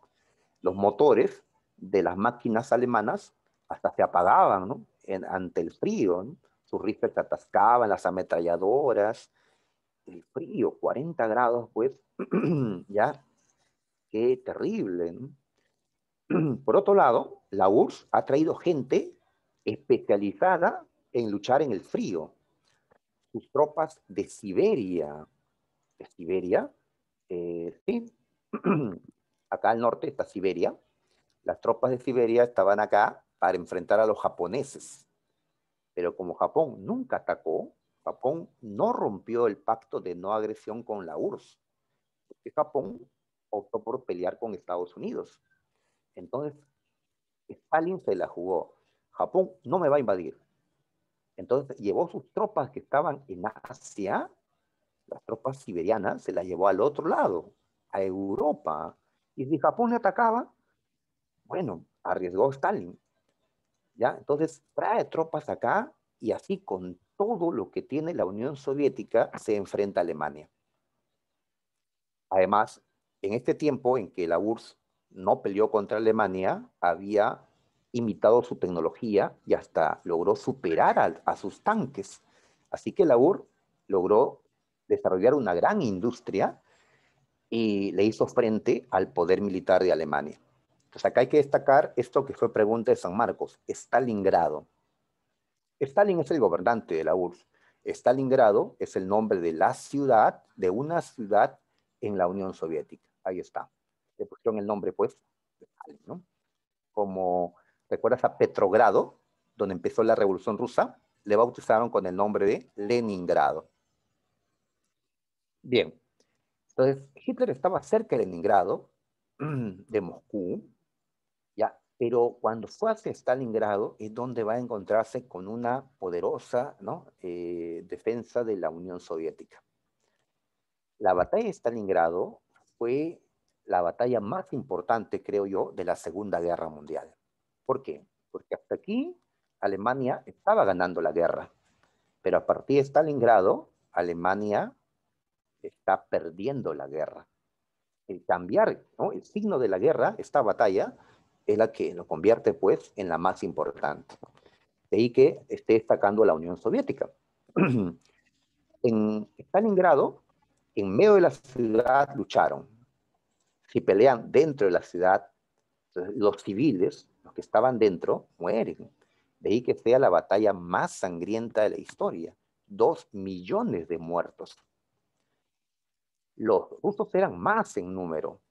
Los motores de las máquinas alemanas hasta se apagaban ante el frío, sus rifles atascaban, las ametralladoras, el frío, 40 grados pues ya, qué terrible. Por otro lado, la URSS ha traído gente especializada en luchar en el frío, sus tropas de Siberia, de Siberia, eh, sí, acá al norte está Siberia, las tropas de Siberia estaban acá para enfrentar a los japoneses, pero como Japón nunca atacó, Japón no rompió el pacto de no agresión con la URSS, porque Japón optó por pelear con Estados Unidos. Entonces, Stalin se la jugó. Japón no me va a invadir, entonces llevó sus tropas que estaban en Asia, las tropas siberianas, se las llevó al otro lado, a Europa. Y si Japón le atacaba, bueno, arriesgó Stalin. ¿Ya? Entonces trae tropas acá y así con todo lo que tiene la Unión Soviética se enfrenta a Alemania. Además, en este tiempo en que la URSS no peleó contra Alemania, había imitado su tecnología y hasta logró superar a, sus tanques. Así que la UR logró desarrollar una gran industria y le hizo frente al poder militar de Alemania. Entonces acá hay que destacar esto que fue pregunta de San Marcos, Stalingrado. Stalin es el gobernante de la URSS. Stalingrado es el nombre de la ciudad, de una ciudad en la Unión Soviética. Ahí está. Le pusieron el nombre, pues, ¿no? Como ¿Recuerdas a Petrogrado, donde empezó la Revolución Rusa? Le bautizaron con el nombre de Leningrado. Bien, entonces Hitler estaba cerca de Leningrado, de Moscú, ya, pero cuando fue hacia Stalingrado es donde va a encontrarse con una poderosa eh, defensa de la Unión Soviética. La batalla de Stalingrado fue la batalla más importante, creo yo, de la Segunda Guerra Mundial. ¿Por qué? Porque hasta aquí Alemania estaba ganando la guerra, pero a partir de Stalingrado, Alemania está perdiendo la guerra. El cambiar, el signo de la guerra, esta batalla, es la que lo convierte pues en la más importante. De ahí que esté destacando la Unión Soviética. en Stalingrado, en medio de la ciudad lucharon. Si pelean dentro de la ciudad, los civiles que estaban dentro mueren. De ahí que sea la batalla más sangrienta de la historia. Dos millones de muertos. Los rusos eran más en número.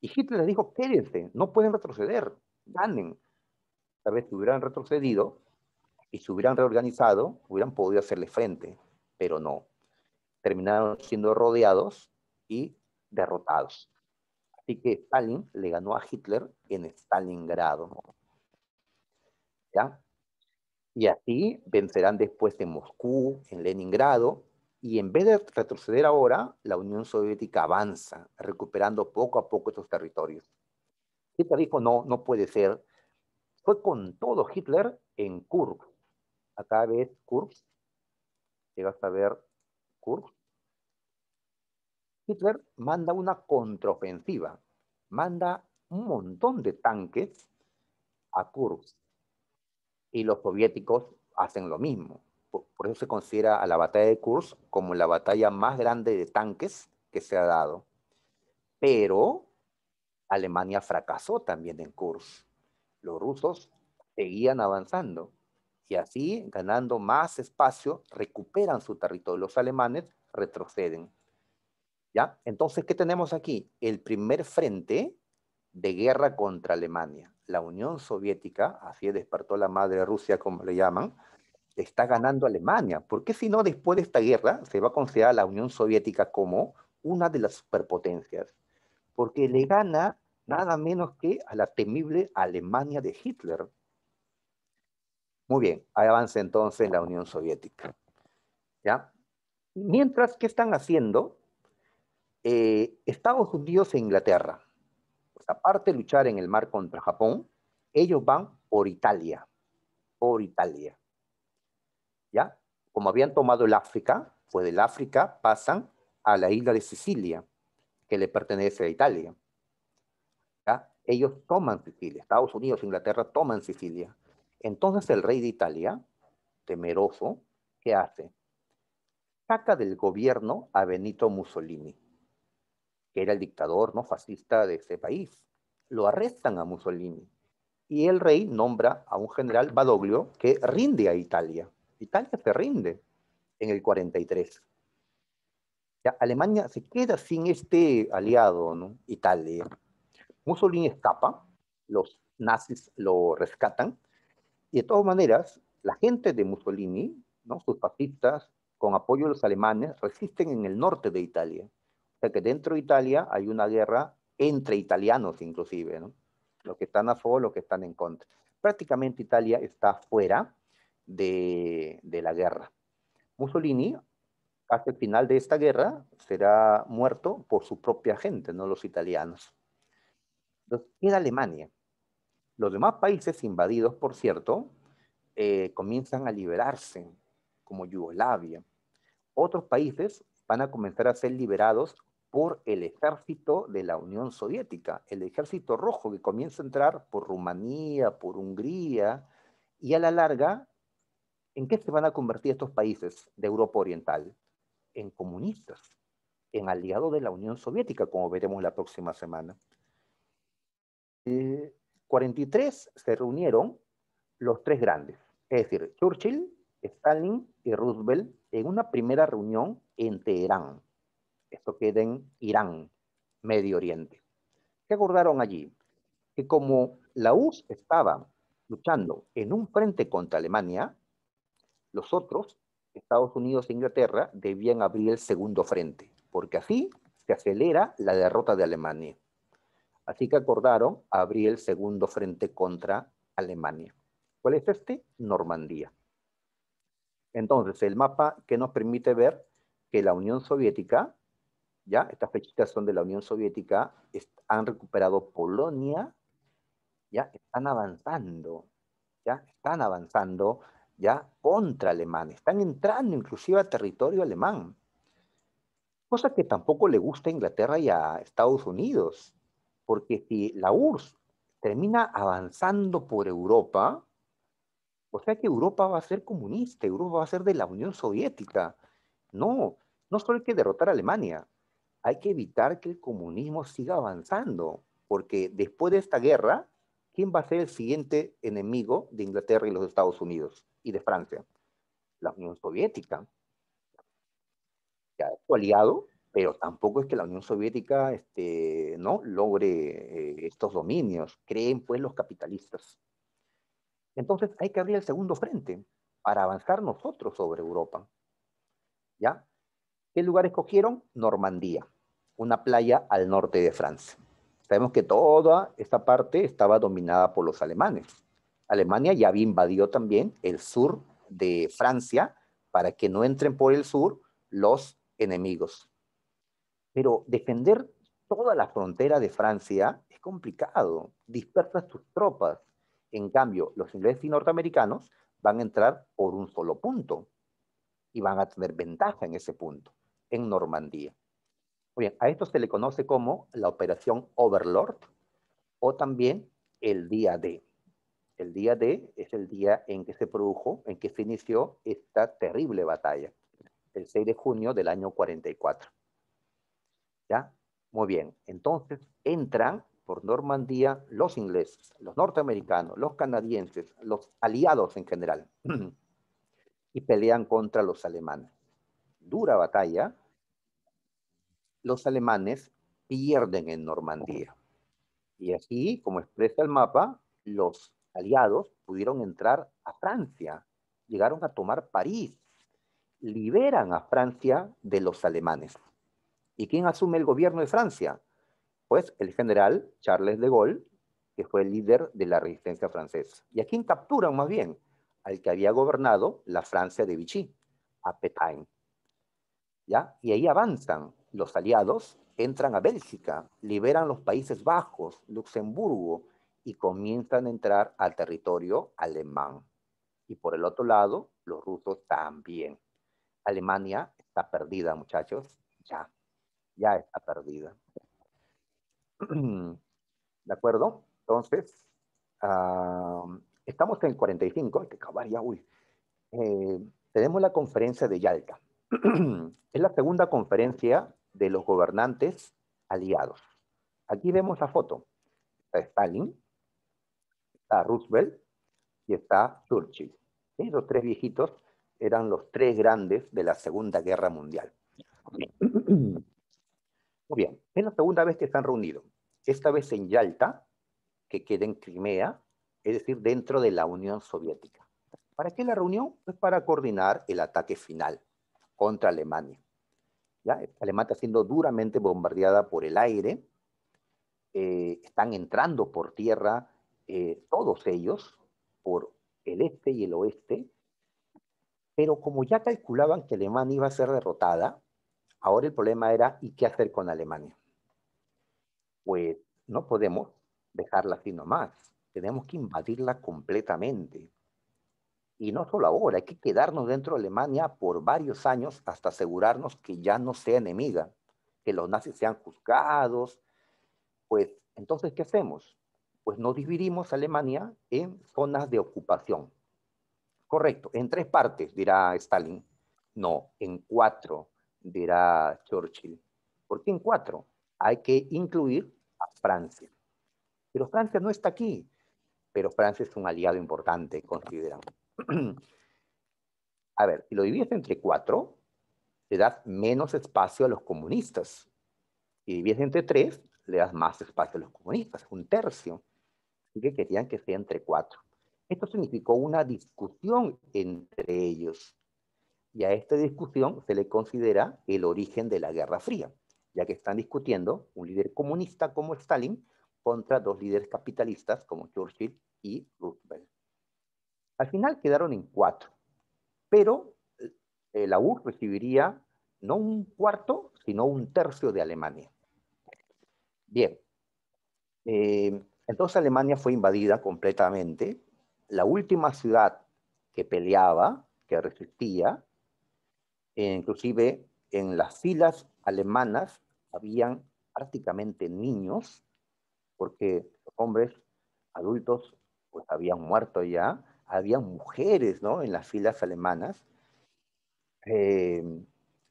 Y Hitler les dijo, quédense, no pueden retroceder, ganen. Tal vez si hubieran retrocedido y se hubieran reorganizado, hubieran podido hacerle frente, pero no. Terminaron siendo rodeados y derrotados. Así que Stalin le ganó a Hitler en Stalingrado. ¿Ya? Y así vencerán después en Moscú, en Leningrado, y en vez de retroceder ahora, la Unión Soviética avanza, recuperando poco a poco estos territorios. Hitler dijo, no, no puede ser. Fue con todo Hitler en Kursk. Acá ves Kursk. Llegas a ver Kursk. Hitler manda una contraofensiva, manda un montón de tanques a Kursk y los soviéticos hacen lo mismo. Por, eso se considera a la batalla de Kursk como la batalla más grande de tanques que se ha dado. Pero Alemania fracasó también en Kursk. Los rusos seguían avanzando y así, ganando más espacio, recuperan su territorio. Los alemanes retroceden. ¿Ya? Entonces, ¿qué tenemos aquí? El primer frente de guerra contra Alemania. La Unión Soviética, así despertó la madre Rusia, como le llaman, está ganando Alemania. ¿Por qué si no, después de esta guerra, se va a considerar a la Unión Soviética como una de las superpotencias? Porque le gana nada menos que a la temible Alemania de Hitler. Muy bien, ahí avanza entonces la Unión Soviética. ¿Ya? Mientras, ¿qué están haciendo? Eh, Estados Unidos e Inglaterra, aparte de luchar en el mar contra Japón, ellos van por Italia, por Italia. ¿Ya? Como habían tomado el África, pues del África pasan a la isla de Sicilia, que le pertenece a Italia. ¿Ya? Ellos toman Sicilia, Estados Unidos e Inglaterra toman Sicilia. Entonces el rey de Italia, temeroso, ¿qué hace? Saca del gobierno a Benito Mussolini que era el dictador no fascista de ese país. Lo arrestan a Mussolini y el rey nombra a un general Badoglio que rinde a Italia. Italia se rinde en el 43. Ya, Alemania se queda sin este aliado, ¿no? Italia. Mussolini escapa, los nazis lo rescatan y de todas maneras la gente de Mussolini, ¿no? sus fascistas, con apoyo de los alemanes, resisten en el norte de Italia. O sea que dentro de Italia hay una guerra entre italianos inclusive, ¿no? los que están a favor, los que están en contra. Prácticamente Italia está fuera de, de la guerra. Mussolini, hasta el final de esta guerra, será muerto por su propia gente, no los italianos. Entonces, en Alemania. Los demás países invadidos, por cierto, eh, comienzan a liberarse, como Yugoslavia. Otros países van a comenzar a ser liberados por el ejército de la Unión Soviética, el ejército rojo que comienza a entrar por Rumanía, por Hungría, y a la larga, ¿en qué se van a convertir estos países de Europa Oriental? En comunistas, en aliados de la Unión Soviética, como veremos la próxima semana. 43 eh, se reunieron los tres grandes, es decir, Churchill, Stalin y Roosevelt en una primera reunión en Teherán. Esto queda en Irán, Medio Oriente. ¿Qué acordaron allí? Que como la U.S. estaba luchando en un frente contra Alemania, los otros, Estados Unidos e Inglaterra, debían abrir el segundo frente, porque así se acelera la derrota de Alemania. Así que acordaron abrir el segundo frente contra Alemania. ¿Cuál es este? Normandía. Entonces, el mapa que nos permite ver que la Unión Soviética ¿ya? Estas fechitas son de la Unión Soviética, han recuperado Polonia, ¿ya? Están avanzando, ¿ya? Están avanzando, ¿ya? Contra Alemania, están entrando inclusive a territorio alemán, cosa que tampoco le gusta a Inglaterra y a Estados Unidos, porque si la URSS termina avanzando por Europa, o sea que Europa va a ser comunista, Europa va a ser de la Unión Soviética. No, no solo hay que derrotar a Alemania, hay que evitar que el comunismo siga avanzando, porque después de esta guerra, ¿quién va a ser el siguiente enemigo de Inglaterra y los Estados Unidos y de Francia? La Unión Soviética. Ya es su aliado, pero tampoco es que la Unión Soviética este, ¿no? logre eh, estos dominios, creen pues los capitalistas. Entonces hay que abrir el segundo frente para avanzar nosotros sobre Europa. ¿Ya? ¿Qué lugar escogieron? Normandía una playa al norte de Francia. Sabemos que toda esta parte estaba dominada por los alemanes. Alemania ya había invadido también el sur de Francia para que no entren por el sur los enemigos. Pero defender toda la frontera de Francia es complicado. Dispersas tus tropas. En cambio, los ingleses y norteamericanos van a entrar por un solo punto y van a tener ventaja en ese punto, en Normandía. Muy bien, a esto se le conoce como la operación Overlord o también el día D. El día D es el día en que se produjo, en que se inició esta terrible batalla, el 6 de junio del año 44. ¿Ya? Muy bien, entonces entran por Normandía los ingleses, los norteamericanos, los canadienses, los aliados en general, y pelean contra los alemanes. Dura batalla, los alemanes pierden en Normandía. Y así, como expresa el mapa, los aliados pudieron entrar a Francia, llegaron a tomar París, liberan a Francia de los alemanes. ¿Y quién asume el gobierno de Francia? Pues el general Charles de Gaulle, que fue el líder de la resistencia francesa. ¿Y a quién capturan más bien? Al que había gobernado la Francia de Vichy, a Pétain. ¿Ya? Y ahí avanzan los aliados entran a Bélgica, liberan los Países Bajos, Luxemburgo y comienzan a entrar al territorio alemán. Y por el otro lado, los rusos también. Alemania está perdida, muchachos, ya, ya está perdida. ¿De acuerdo? Entonces, ah, estamos en 45, hay que acabar ya, tenemos la conferencia de Yalta. es la segunda conferencia de los gobernantes aliados. Aquí vemos la foto. Está Stalin, está Roosevelt y está Churchill. Esos tres viejitos eran los tres grandes de la Segunda Guerra Mundial. Muy bien, es la segunda vez que están reunidos Esta vez en Yalta, que queda en Crimea, es decir, dentro de la Unión Soviética. ¿Para qué la reunión? Pues para coordinar el ataque final contra Alemania. Alemania está siendo duramente bombardeada por el aire, eh, están entrando por tierra eh, todos ellos, por el este y el oeste, pero como ya calculaban que Alemania iba a ser derrotada, ahora el problema era ¿y qué hacer con Alemania? Pues no podemos dejarla así nomás, tenemos que invadirla completamente. Y no solo ahora, hay que quedarnos dentro de Alemania por varios años hasta asegurarnos que ya no sea enemiga, que los nazis sean juzgados. Pues entonces, ¿qué hacemos? Pues nos dividimos Alemania en zonas de ocupación. Correcto, en tres partes, dirá Stalin. No, en cuatro, dirá Churchill. ¿Por qué en cuatro? Hay que incluir a Francia. Pero Francia no está aquí, pero Francia es un aliado importante, consideramos. A ver, si lo divides entre cuatro, le das menos espacio a los comunistas. Si divides entre tres, le das más espacio a los comunistas, un tercio. Así que querían que sea entre cuatro. Esto significó una discusión entre ellos. Y a esta discusión se le considera el origen de la Guerra Fría, ya que están discutiendo un líder comunista como Stalin contra dos líderes capitalistas como Churchill y Roosevelt. Al final quedaron en cuatro, pero eh, eh, la URSS recibiría no un cuarto, sino un tercio de Alemania. Bien, eh, entonces Alemania fue invadida completamente. La última ciudad que peleaba, que resistía, e inclusive en las filas alemanas habían prácticamente niños, porque los hombres adultos pues habían muerto ya, había mujeres ¿no? en las filas alemanas, em,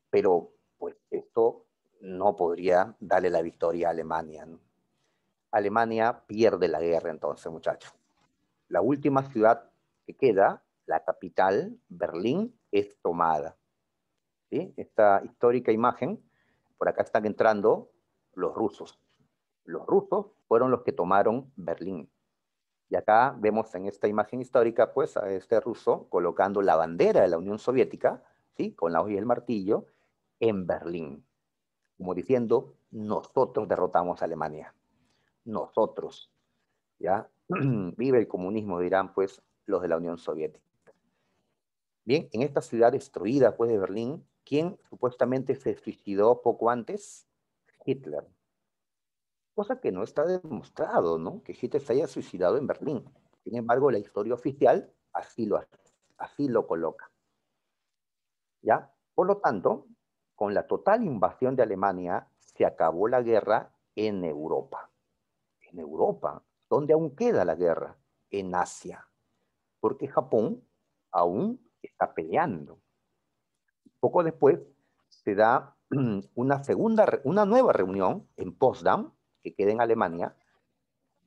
pero pues esto no podría darle la victoria a Alemania. Alemania pierde la guerra entonces, muchachos. La última ciudad que queda, la capital, Berlín, es tomada. Esta histórica imagen, por acá están entrando los rusos. Los rusos fueron los que tomaron Berlín. Y acá vemos en esta imagen histórica, pues, a este ruso colocando la bandera de la Unión Soviética, ¿sí? Con la hoja y el martillo, en Berlín. Como diciendo, nosotros derrotamos a Alemania. Nosotros. ¿Ya? Vive el comunismo, dirán, pues, los de la Unión Soviética. Bien, en esta ciudad destruida, pues, de Berlín, ¿quién supuestamente se suicidó poco antes? Hitler cosa que no está demostrado, ¿no? Que Hitler se haya suicidado en Berlín. Sin embargo, la historia oficial así lo, así lo coloca. ¿Ya? Por lo tanto, con la total invasión de Alemania, se acabó la guerra en Europa. En Europa, donde aún queda la guerra? En Asia. Porque Japón aún está peleando. Poco después se da una segunda, una nueva reunión en Potsdam, que queda en Alemania.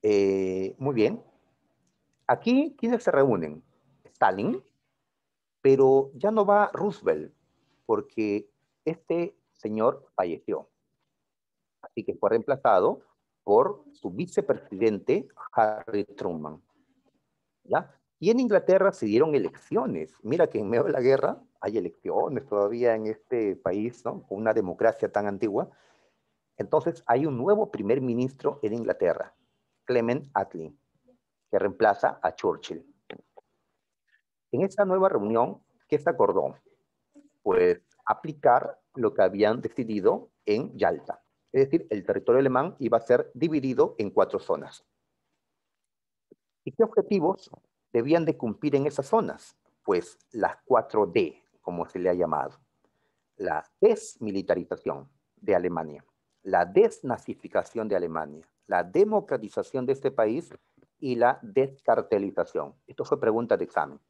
Eh, muy bien. Aquí, ¿quiénes se reúnen? Stalin, pero ya no va Roosevelt, porque este señor falleció. Así que fue reemplazado por su vicepresidente, Harry Truman. ¿Ya? Y en Inglaterra se dieron elecciones. Mira que en medio de la guerra hay elecciones todavía en este país, ¿no? Con una democracia tan antigua. Entonces hay un nuevo primer ministro en Inglaterra, Clement Attlee, que reemplaza a Churchill. En esta nueva reunión, ¿qué se acordó? Pues aplicar lo que habían decidido en Yalta. Es decir, el territorio alemán iba a ser dividido en cuatro zonas. ¿Y qué objetivos debían de cumplir en esas zonas? Pues las 4D, como se le ha llamado. La desmilitarización de Alemania la desnazificación de Alemania, la democratización de este país y la descartelización. Esto fue pregunta de examen.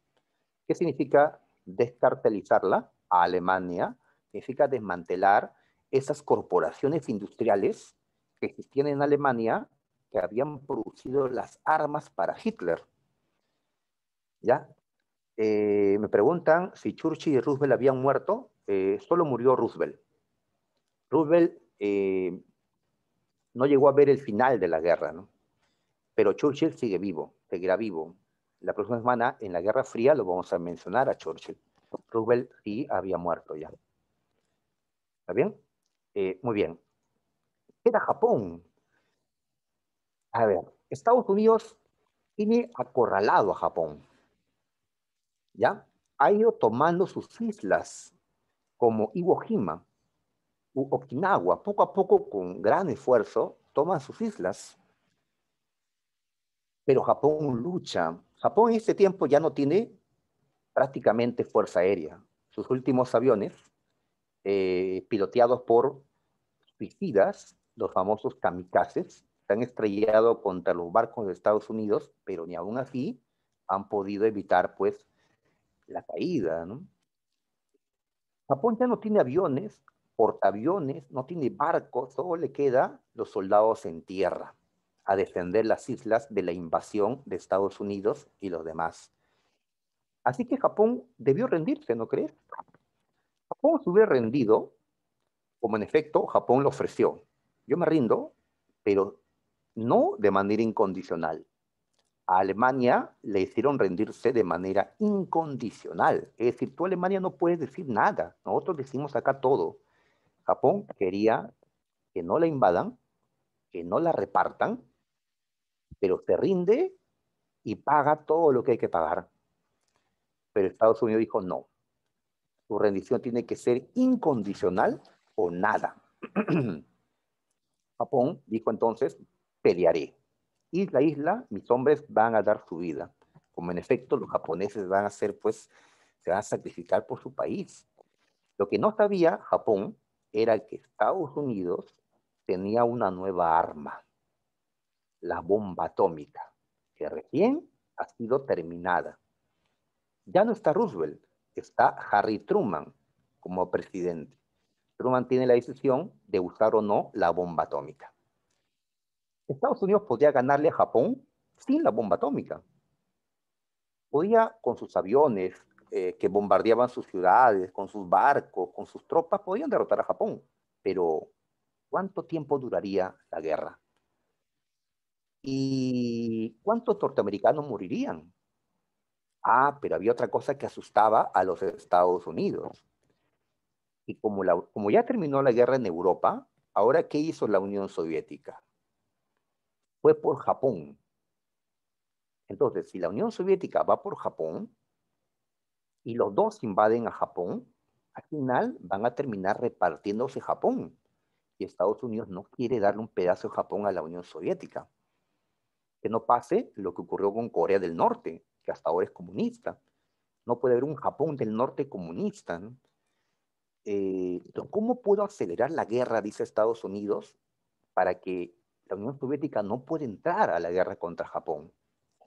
¿Qué significa descartelizarla a Alemania? Significa desmantelar esas corporaciones industriales que existían en Alemania que habían producido las armas para Hitler. ¿Ya? Eh, me preguntan si Churchill y Roosevelt habían muerto. Eh, solo murió Roosevelt. Roosevelt eh, no llegó a ver el final de la guerra, ¿no? Pero Churchill sigue vivo, seguirá vivo. La próxima semana, en la Guerra Fría, lo vamos a mencionar a Churchill. Roosevelt sí había muerto ya. ¿Está bien? Eh, muy bien. ¿Qué era Japón? A ver, Estados Unidos tiene acorralado a Japón. ¿Ya? Ha ido tomando sus islas, como Iwo Jima, Okinawa, poco a poco, con gran esfuerzo, toma sus islas. Pero Japón lucha. Japón en este tiempo ya no tiene prácticamente fuerza aérea. Sus últimos aviones, eh, piloteados por suicidas, los famosos kamikazes, se han estrellado contra los barcos de Estados Unidos, pero ni aún así han podido evitar pues la caída. Japón ya no tiene aviones, portaaviones, no tiene barcos, solo le queda los soldados en tierra a defender las islas de la invasión de Estados Unidos y los demás. Así que Japón debió rendirse, ¿no crees? Japón se hubiera rendido, como en efecto Japón lo ofreció. Yo me rindo, pero no de manera incondicional. A Alemania le hicieron rendirse de manera incondicional. Es decir, tú Alemania no puedes decir nada. Nosotros decimos acá todo. Japón quería que no la invadan, que no la repartan, pero se rinde y paga todo lo que hay que pagar. Pero Estados Unidos dijo no. Su rendición tiene que ser incondicional o nada. Japón dijo entonces, pelearé. Isla a isla, mis hombres van a dar su vida. Como en efecto, los japoneses van a hacer, pues, se van a sacrificar por su país. Lo que no sabía Japón era que Estados Unidos tenía una nueva arma, la bomba atómica, que recién ha sido terminada. Ya no está Roosevelt, está Harry Truman como presidente. Truman tiene la decisión de usar o no la bomba atómica. Estados Unidos podía ganarle a Japón sin la bomba atómica. Podía, con sus aviones, eh, que bombardeaban sus ciudades, con sus barcos, con sus tropas, podían derrotar a Japón. Pero, ¿cuánto tiempo duraría la guerra? ¿Y cuántos norteamericanos morirían? Ah, pero había otra cosa que asustaba a los Estados Unidos. Y como, la, como ya terminó la guerra en Europa, ahora ¿qué hizo la Unión Soviética? Fue por Japón. Entonces, si la Unión Soviética va por Japón, y los dos invaden a Japón, al final van a terminar repartiéndose Japón. Y Estados Unidos no quiere darle un pedazo de Japón a la Unión Soviética. Que no pase lo que ocurrió con Corea del Norte, que hasta ahora es comunista. No puede haber un Japón del Norte comunista. Eh, ¿Cómo puedo acelerar la guerra, dice Estados Unidos, para que la Unión Soviética no pueda entrar a la guerra contra Japón?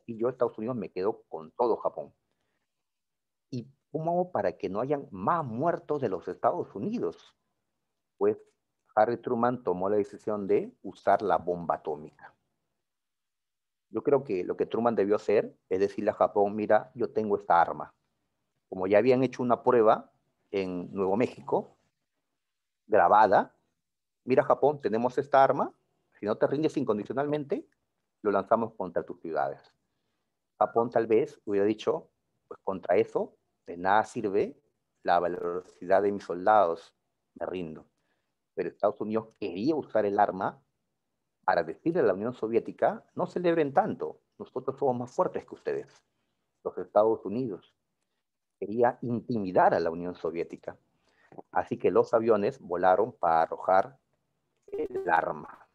Y yo, Estados Unidos, me quedo con todo Japón. ¿Y cómo para que no hayan más muertos de los Estados Unidos? Pues Harry Truman tomó la decisión de usar la bomba atómica. Yo creo que lo que Truman debió hacer es decirle a Japón, mira, yo tengo esta arma. Como ya habían hecho una prueba en Nuevo México, grabada, mira Japón, tenemos esta arma, si no te rindes incondicionalmente, lo lanzamos contra tus ciudades. Japón tal vez hubiera dicho, pues contra eso de nada sirve la velocidad de mis soldados, me rindo. Pero Estados Unidos quería usar el arma para decirle a la Unión Soviética, no celebren tanto, nosotros somos más fuertes que ustedes, los Estados Unidos. Quería intimidar a la Unión Soviética. Así que los aviones volaron para arrojar el arma.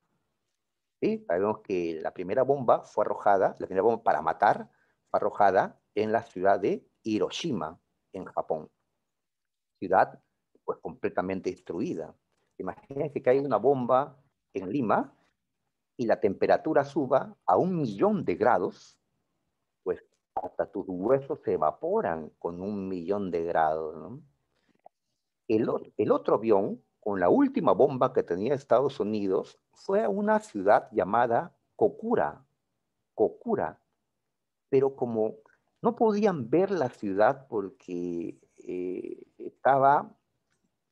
¿Sí? Sabemos que la primera bomba fue arrojada, la primera bomba para matar fue arrojada en la ciudad de Hiroshima, en Japón. Ciudad pues completamente destruida. Imagínense que hay una bomba en Lima y la temperatura suba a un millón de grados, pues hasta tus huesos se evaporan con un millón de grados. El, el otro avión, con la última bomba que tenía Estados Unidos, fue a una ciudad llamada Kokura, Kokura, pero como no podían ver la ciudad porque eh, estaba,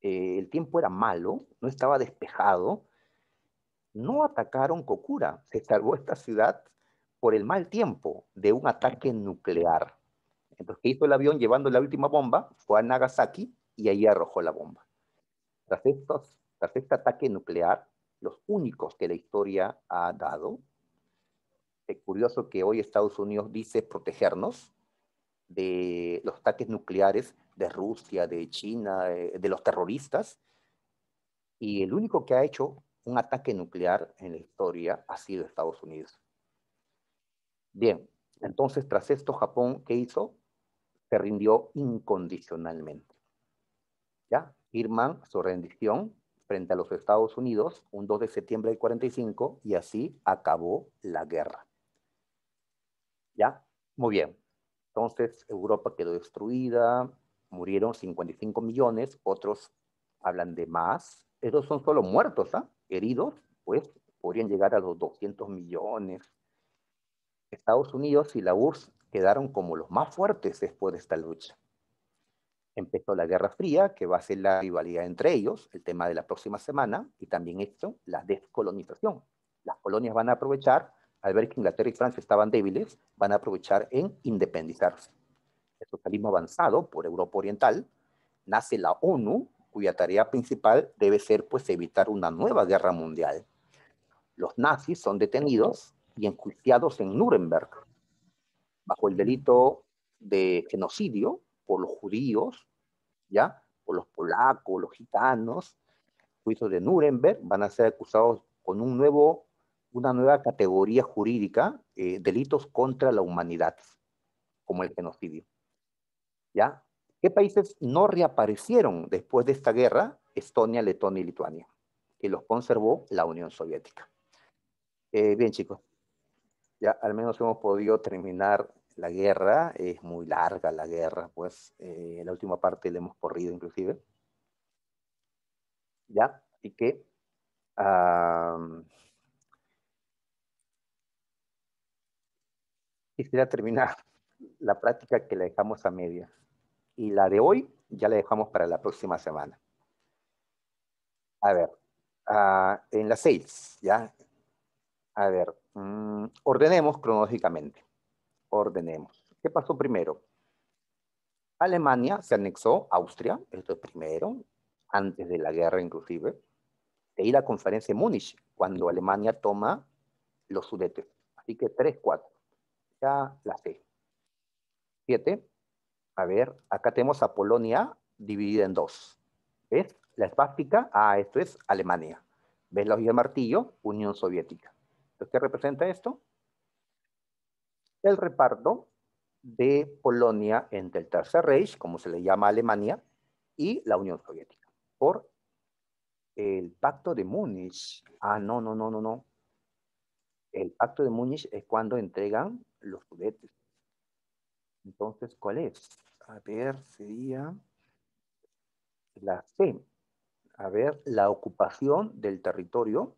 eh, el tiempo era malo, no estaba despejado, no atacaron Kokura, se salvó esta ciudad por el mal tiempo de un ataque nuclear. Entonces, ¿qué hizo el avión llevando la última bomba? Fue a Nagasaki y ahí arrojó la bomba. Tras, tras este ataque nuclear, los únicos que la historia ha dado, es curioso que hoy Estados Unidos dice protegernos, de los ataques nucleares de Rusia, de China, de los terroristas. Y el único que ha hecho un ataque nuclear en la historia ha sido Estados Unidos. Bien, entonces tras esto Japón, ¿qué hizo? Se rindió incondicionalmente. ¿Ya? Firman su rendición frente a los Estados Unidos un 2 de septiembre del 45 y así acabó la guerra. ¿Ya? Muy bien. Entonces, Europa quedó destruida, murieron 55 millones, otros hablan de más. Esos son solo muertos, ¿ah? Heridos, pues podrían llegar a los 200 millones. Estados Unidos y la URSS quedaron como los más fuertes después de esta lucha. Empezó la Guerra Fría, que va a ser la rivalidad entre ellos, el tema de la próxima semana, y también esto, la descolonización. Las colonias van a aprovechar al ver que Inglaterra y Francia estaban débiles, van a aprovechar en independizarse. El socialismo avanzado por Europa Oriental nace la ONU, cuya tarea principal debe ser pues evitar una nueva guerra mundial. Los nazis son detenidos y enjuiciados en Nuremberg bajo el delito de genocidio por los judíos, ya, por los polacos, los gitanos, juicios de Nuremberg, van a ser acusados con un nuevo una nueva categoría jurídica, eh, delitos contra la humanidad, como el genocidio. ¿Ya? ¿Qué países no reaparecieron después de esta guerra? Estonia, Letonia y Lituania, que los conservó la Unión Soviética. Eh, bien, chicos, ya al menos hemos podido terminar la guerra. Es muy larga la guerra, pues eh, la última parte la hemos corrido inclusive. ¿Ya? Así que... Ah, quisiera terminar la práctica que la dejamos a media. Y la de hoy ya la dejamos para la próxima semana. A ver, ah, en las seis, ¿ya? A ver, mm, ordenemos cronológicamente. Ordenemos. ¿Qué pasó primero? Alemania se anexó a Austria, esto es primero, antes de la guerra inclusive, e ir a la conferencia de Múnich, cuando Alemania toma los sudetes. Así que tres, cuatro la C. 7. A ver, acá tenemos a Polonia dividida en dos. ¿Ves? La espástica. Ah, esto es Alemania. ¿Ves la y de martillo? Unión Soviética. Entonces, ¿qué representa esto? El reparto de Polonia entre el Tercer Reich, como se le llama Alemania, y la Unión Soviética, por el Pacto de Múnich. Ah, no, no, no, no, no. El pacto de Múnich es cuando entregan los juguetes. Entonces, ¿cuál es? A ver, sería la C. A ver, la ocupación del territorio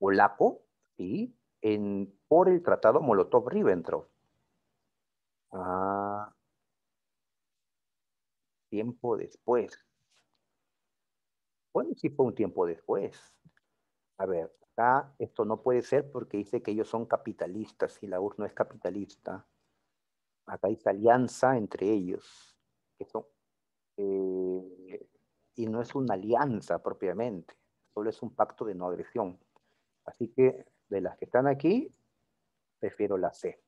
polaco y en, por el Tratado Molotov-Ribbentrop. Ah, tiempo después. Bueno, sí fue un tiempo después. A ver, esto no puede ser porque dice que ellos son capitalistas y la UR no es capitalista. Acá dice alianza entre ellos, eh, y no es una alianza propiamente, solo es un pacto de no agresión. Así que de las que están aquí, prefiero la C.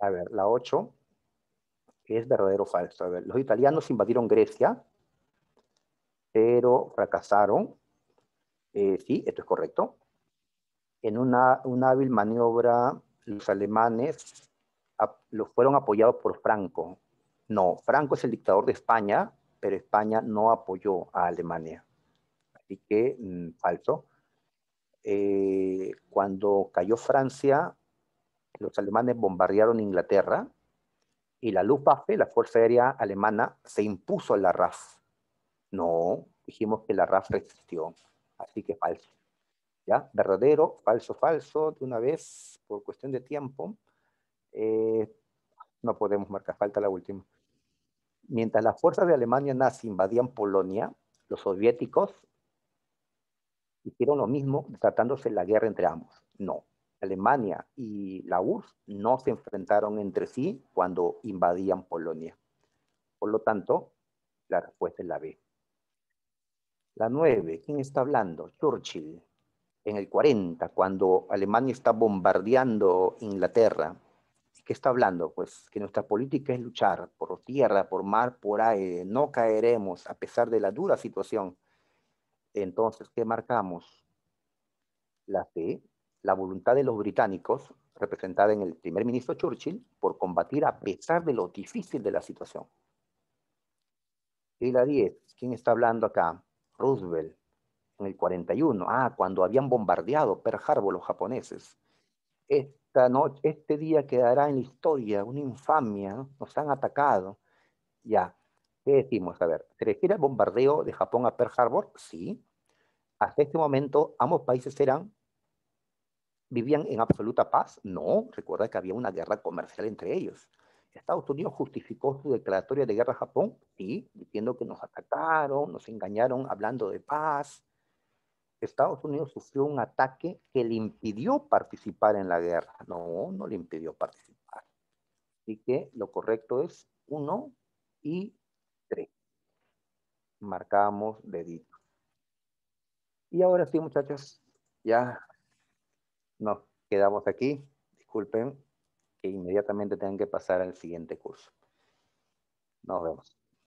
A ver, la 8 es verdadero o falso. A ver, los italianos invadieron Grecia, pero fracasaron eh, sí, esto es correcto. En una, hábil maniobra, los alemanes los fueron apoyados por Franco. No, Franco es el dictador de España, pero España no apoyó a Alemania. Así que mm, falso. Eh, cuando cayó Francia, los alemanes bombardearon Inglaterra y la Luftwaffe, la Fuerza Aérea Alemana, se impuso a la RAF. No, dijimos que la RAF resistió. Así que falso. ¿Ya? Verdadero, falso, falso, de una vez, por cuestión de tiempo. Eh, no podemos marcar falta la última. Mientras las fuerzas de Alemania nazi invadían Polonia, los soviéticos hicieron lo mismo tratándose la guerra entre ambos. No, Alemania y la URSS no se enfrentaron entre sí cuando invadían Polonia. Por lo tanto, la respuesta es la B. La nueve, ¿quién está hablando? Churchill, en el 40, cuando Alemania está bombardeando Inglaterra. ¿Qué está hablando? Pues que nuestra política es luchar por tierra, por mar, por aire. No caeremos a pesar de la dura situación. Entonces, ¿qué marcamos? La fe, la voluntad de los británicos, representada en el primer ministro Churchill, por combatir a pesar de lo difícil de la situación. Y la 10, ¿quién está hablando acá? Roosevelt, en el 41, ah, cuando habían bombardeado Pearl Harbor los japoneses. Esta noche, este día quedará en la historia, una infamia, nos han atacado. Ya, ¿qué decimos? A ver, ¿se refiere al bombardeo de Japón a Pearl Harbor? Sí. Hasta este momento, ambos países eran, vivían en absoluta paz. No, recuerda que había una guerra comercial entre ellos. Estados Unidos justificó su declaratoria de guerra a Japón, sí, diciendo que nos atacaron, nos engañaron hablando de paz. Estados Unidos sufrió un ataque que le impidió participar en la guerra. No, no le impidió participar. Así que lo correcto es uno y tres. Marcamos dedito. Y ahora sí, muchachos, ya nos quedamos aquí. Disculpen que inmediatamente tengan que pasar al siguiente curso. Nos vemos.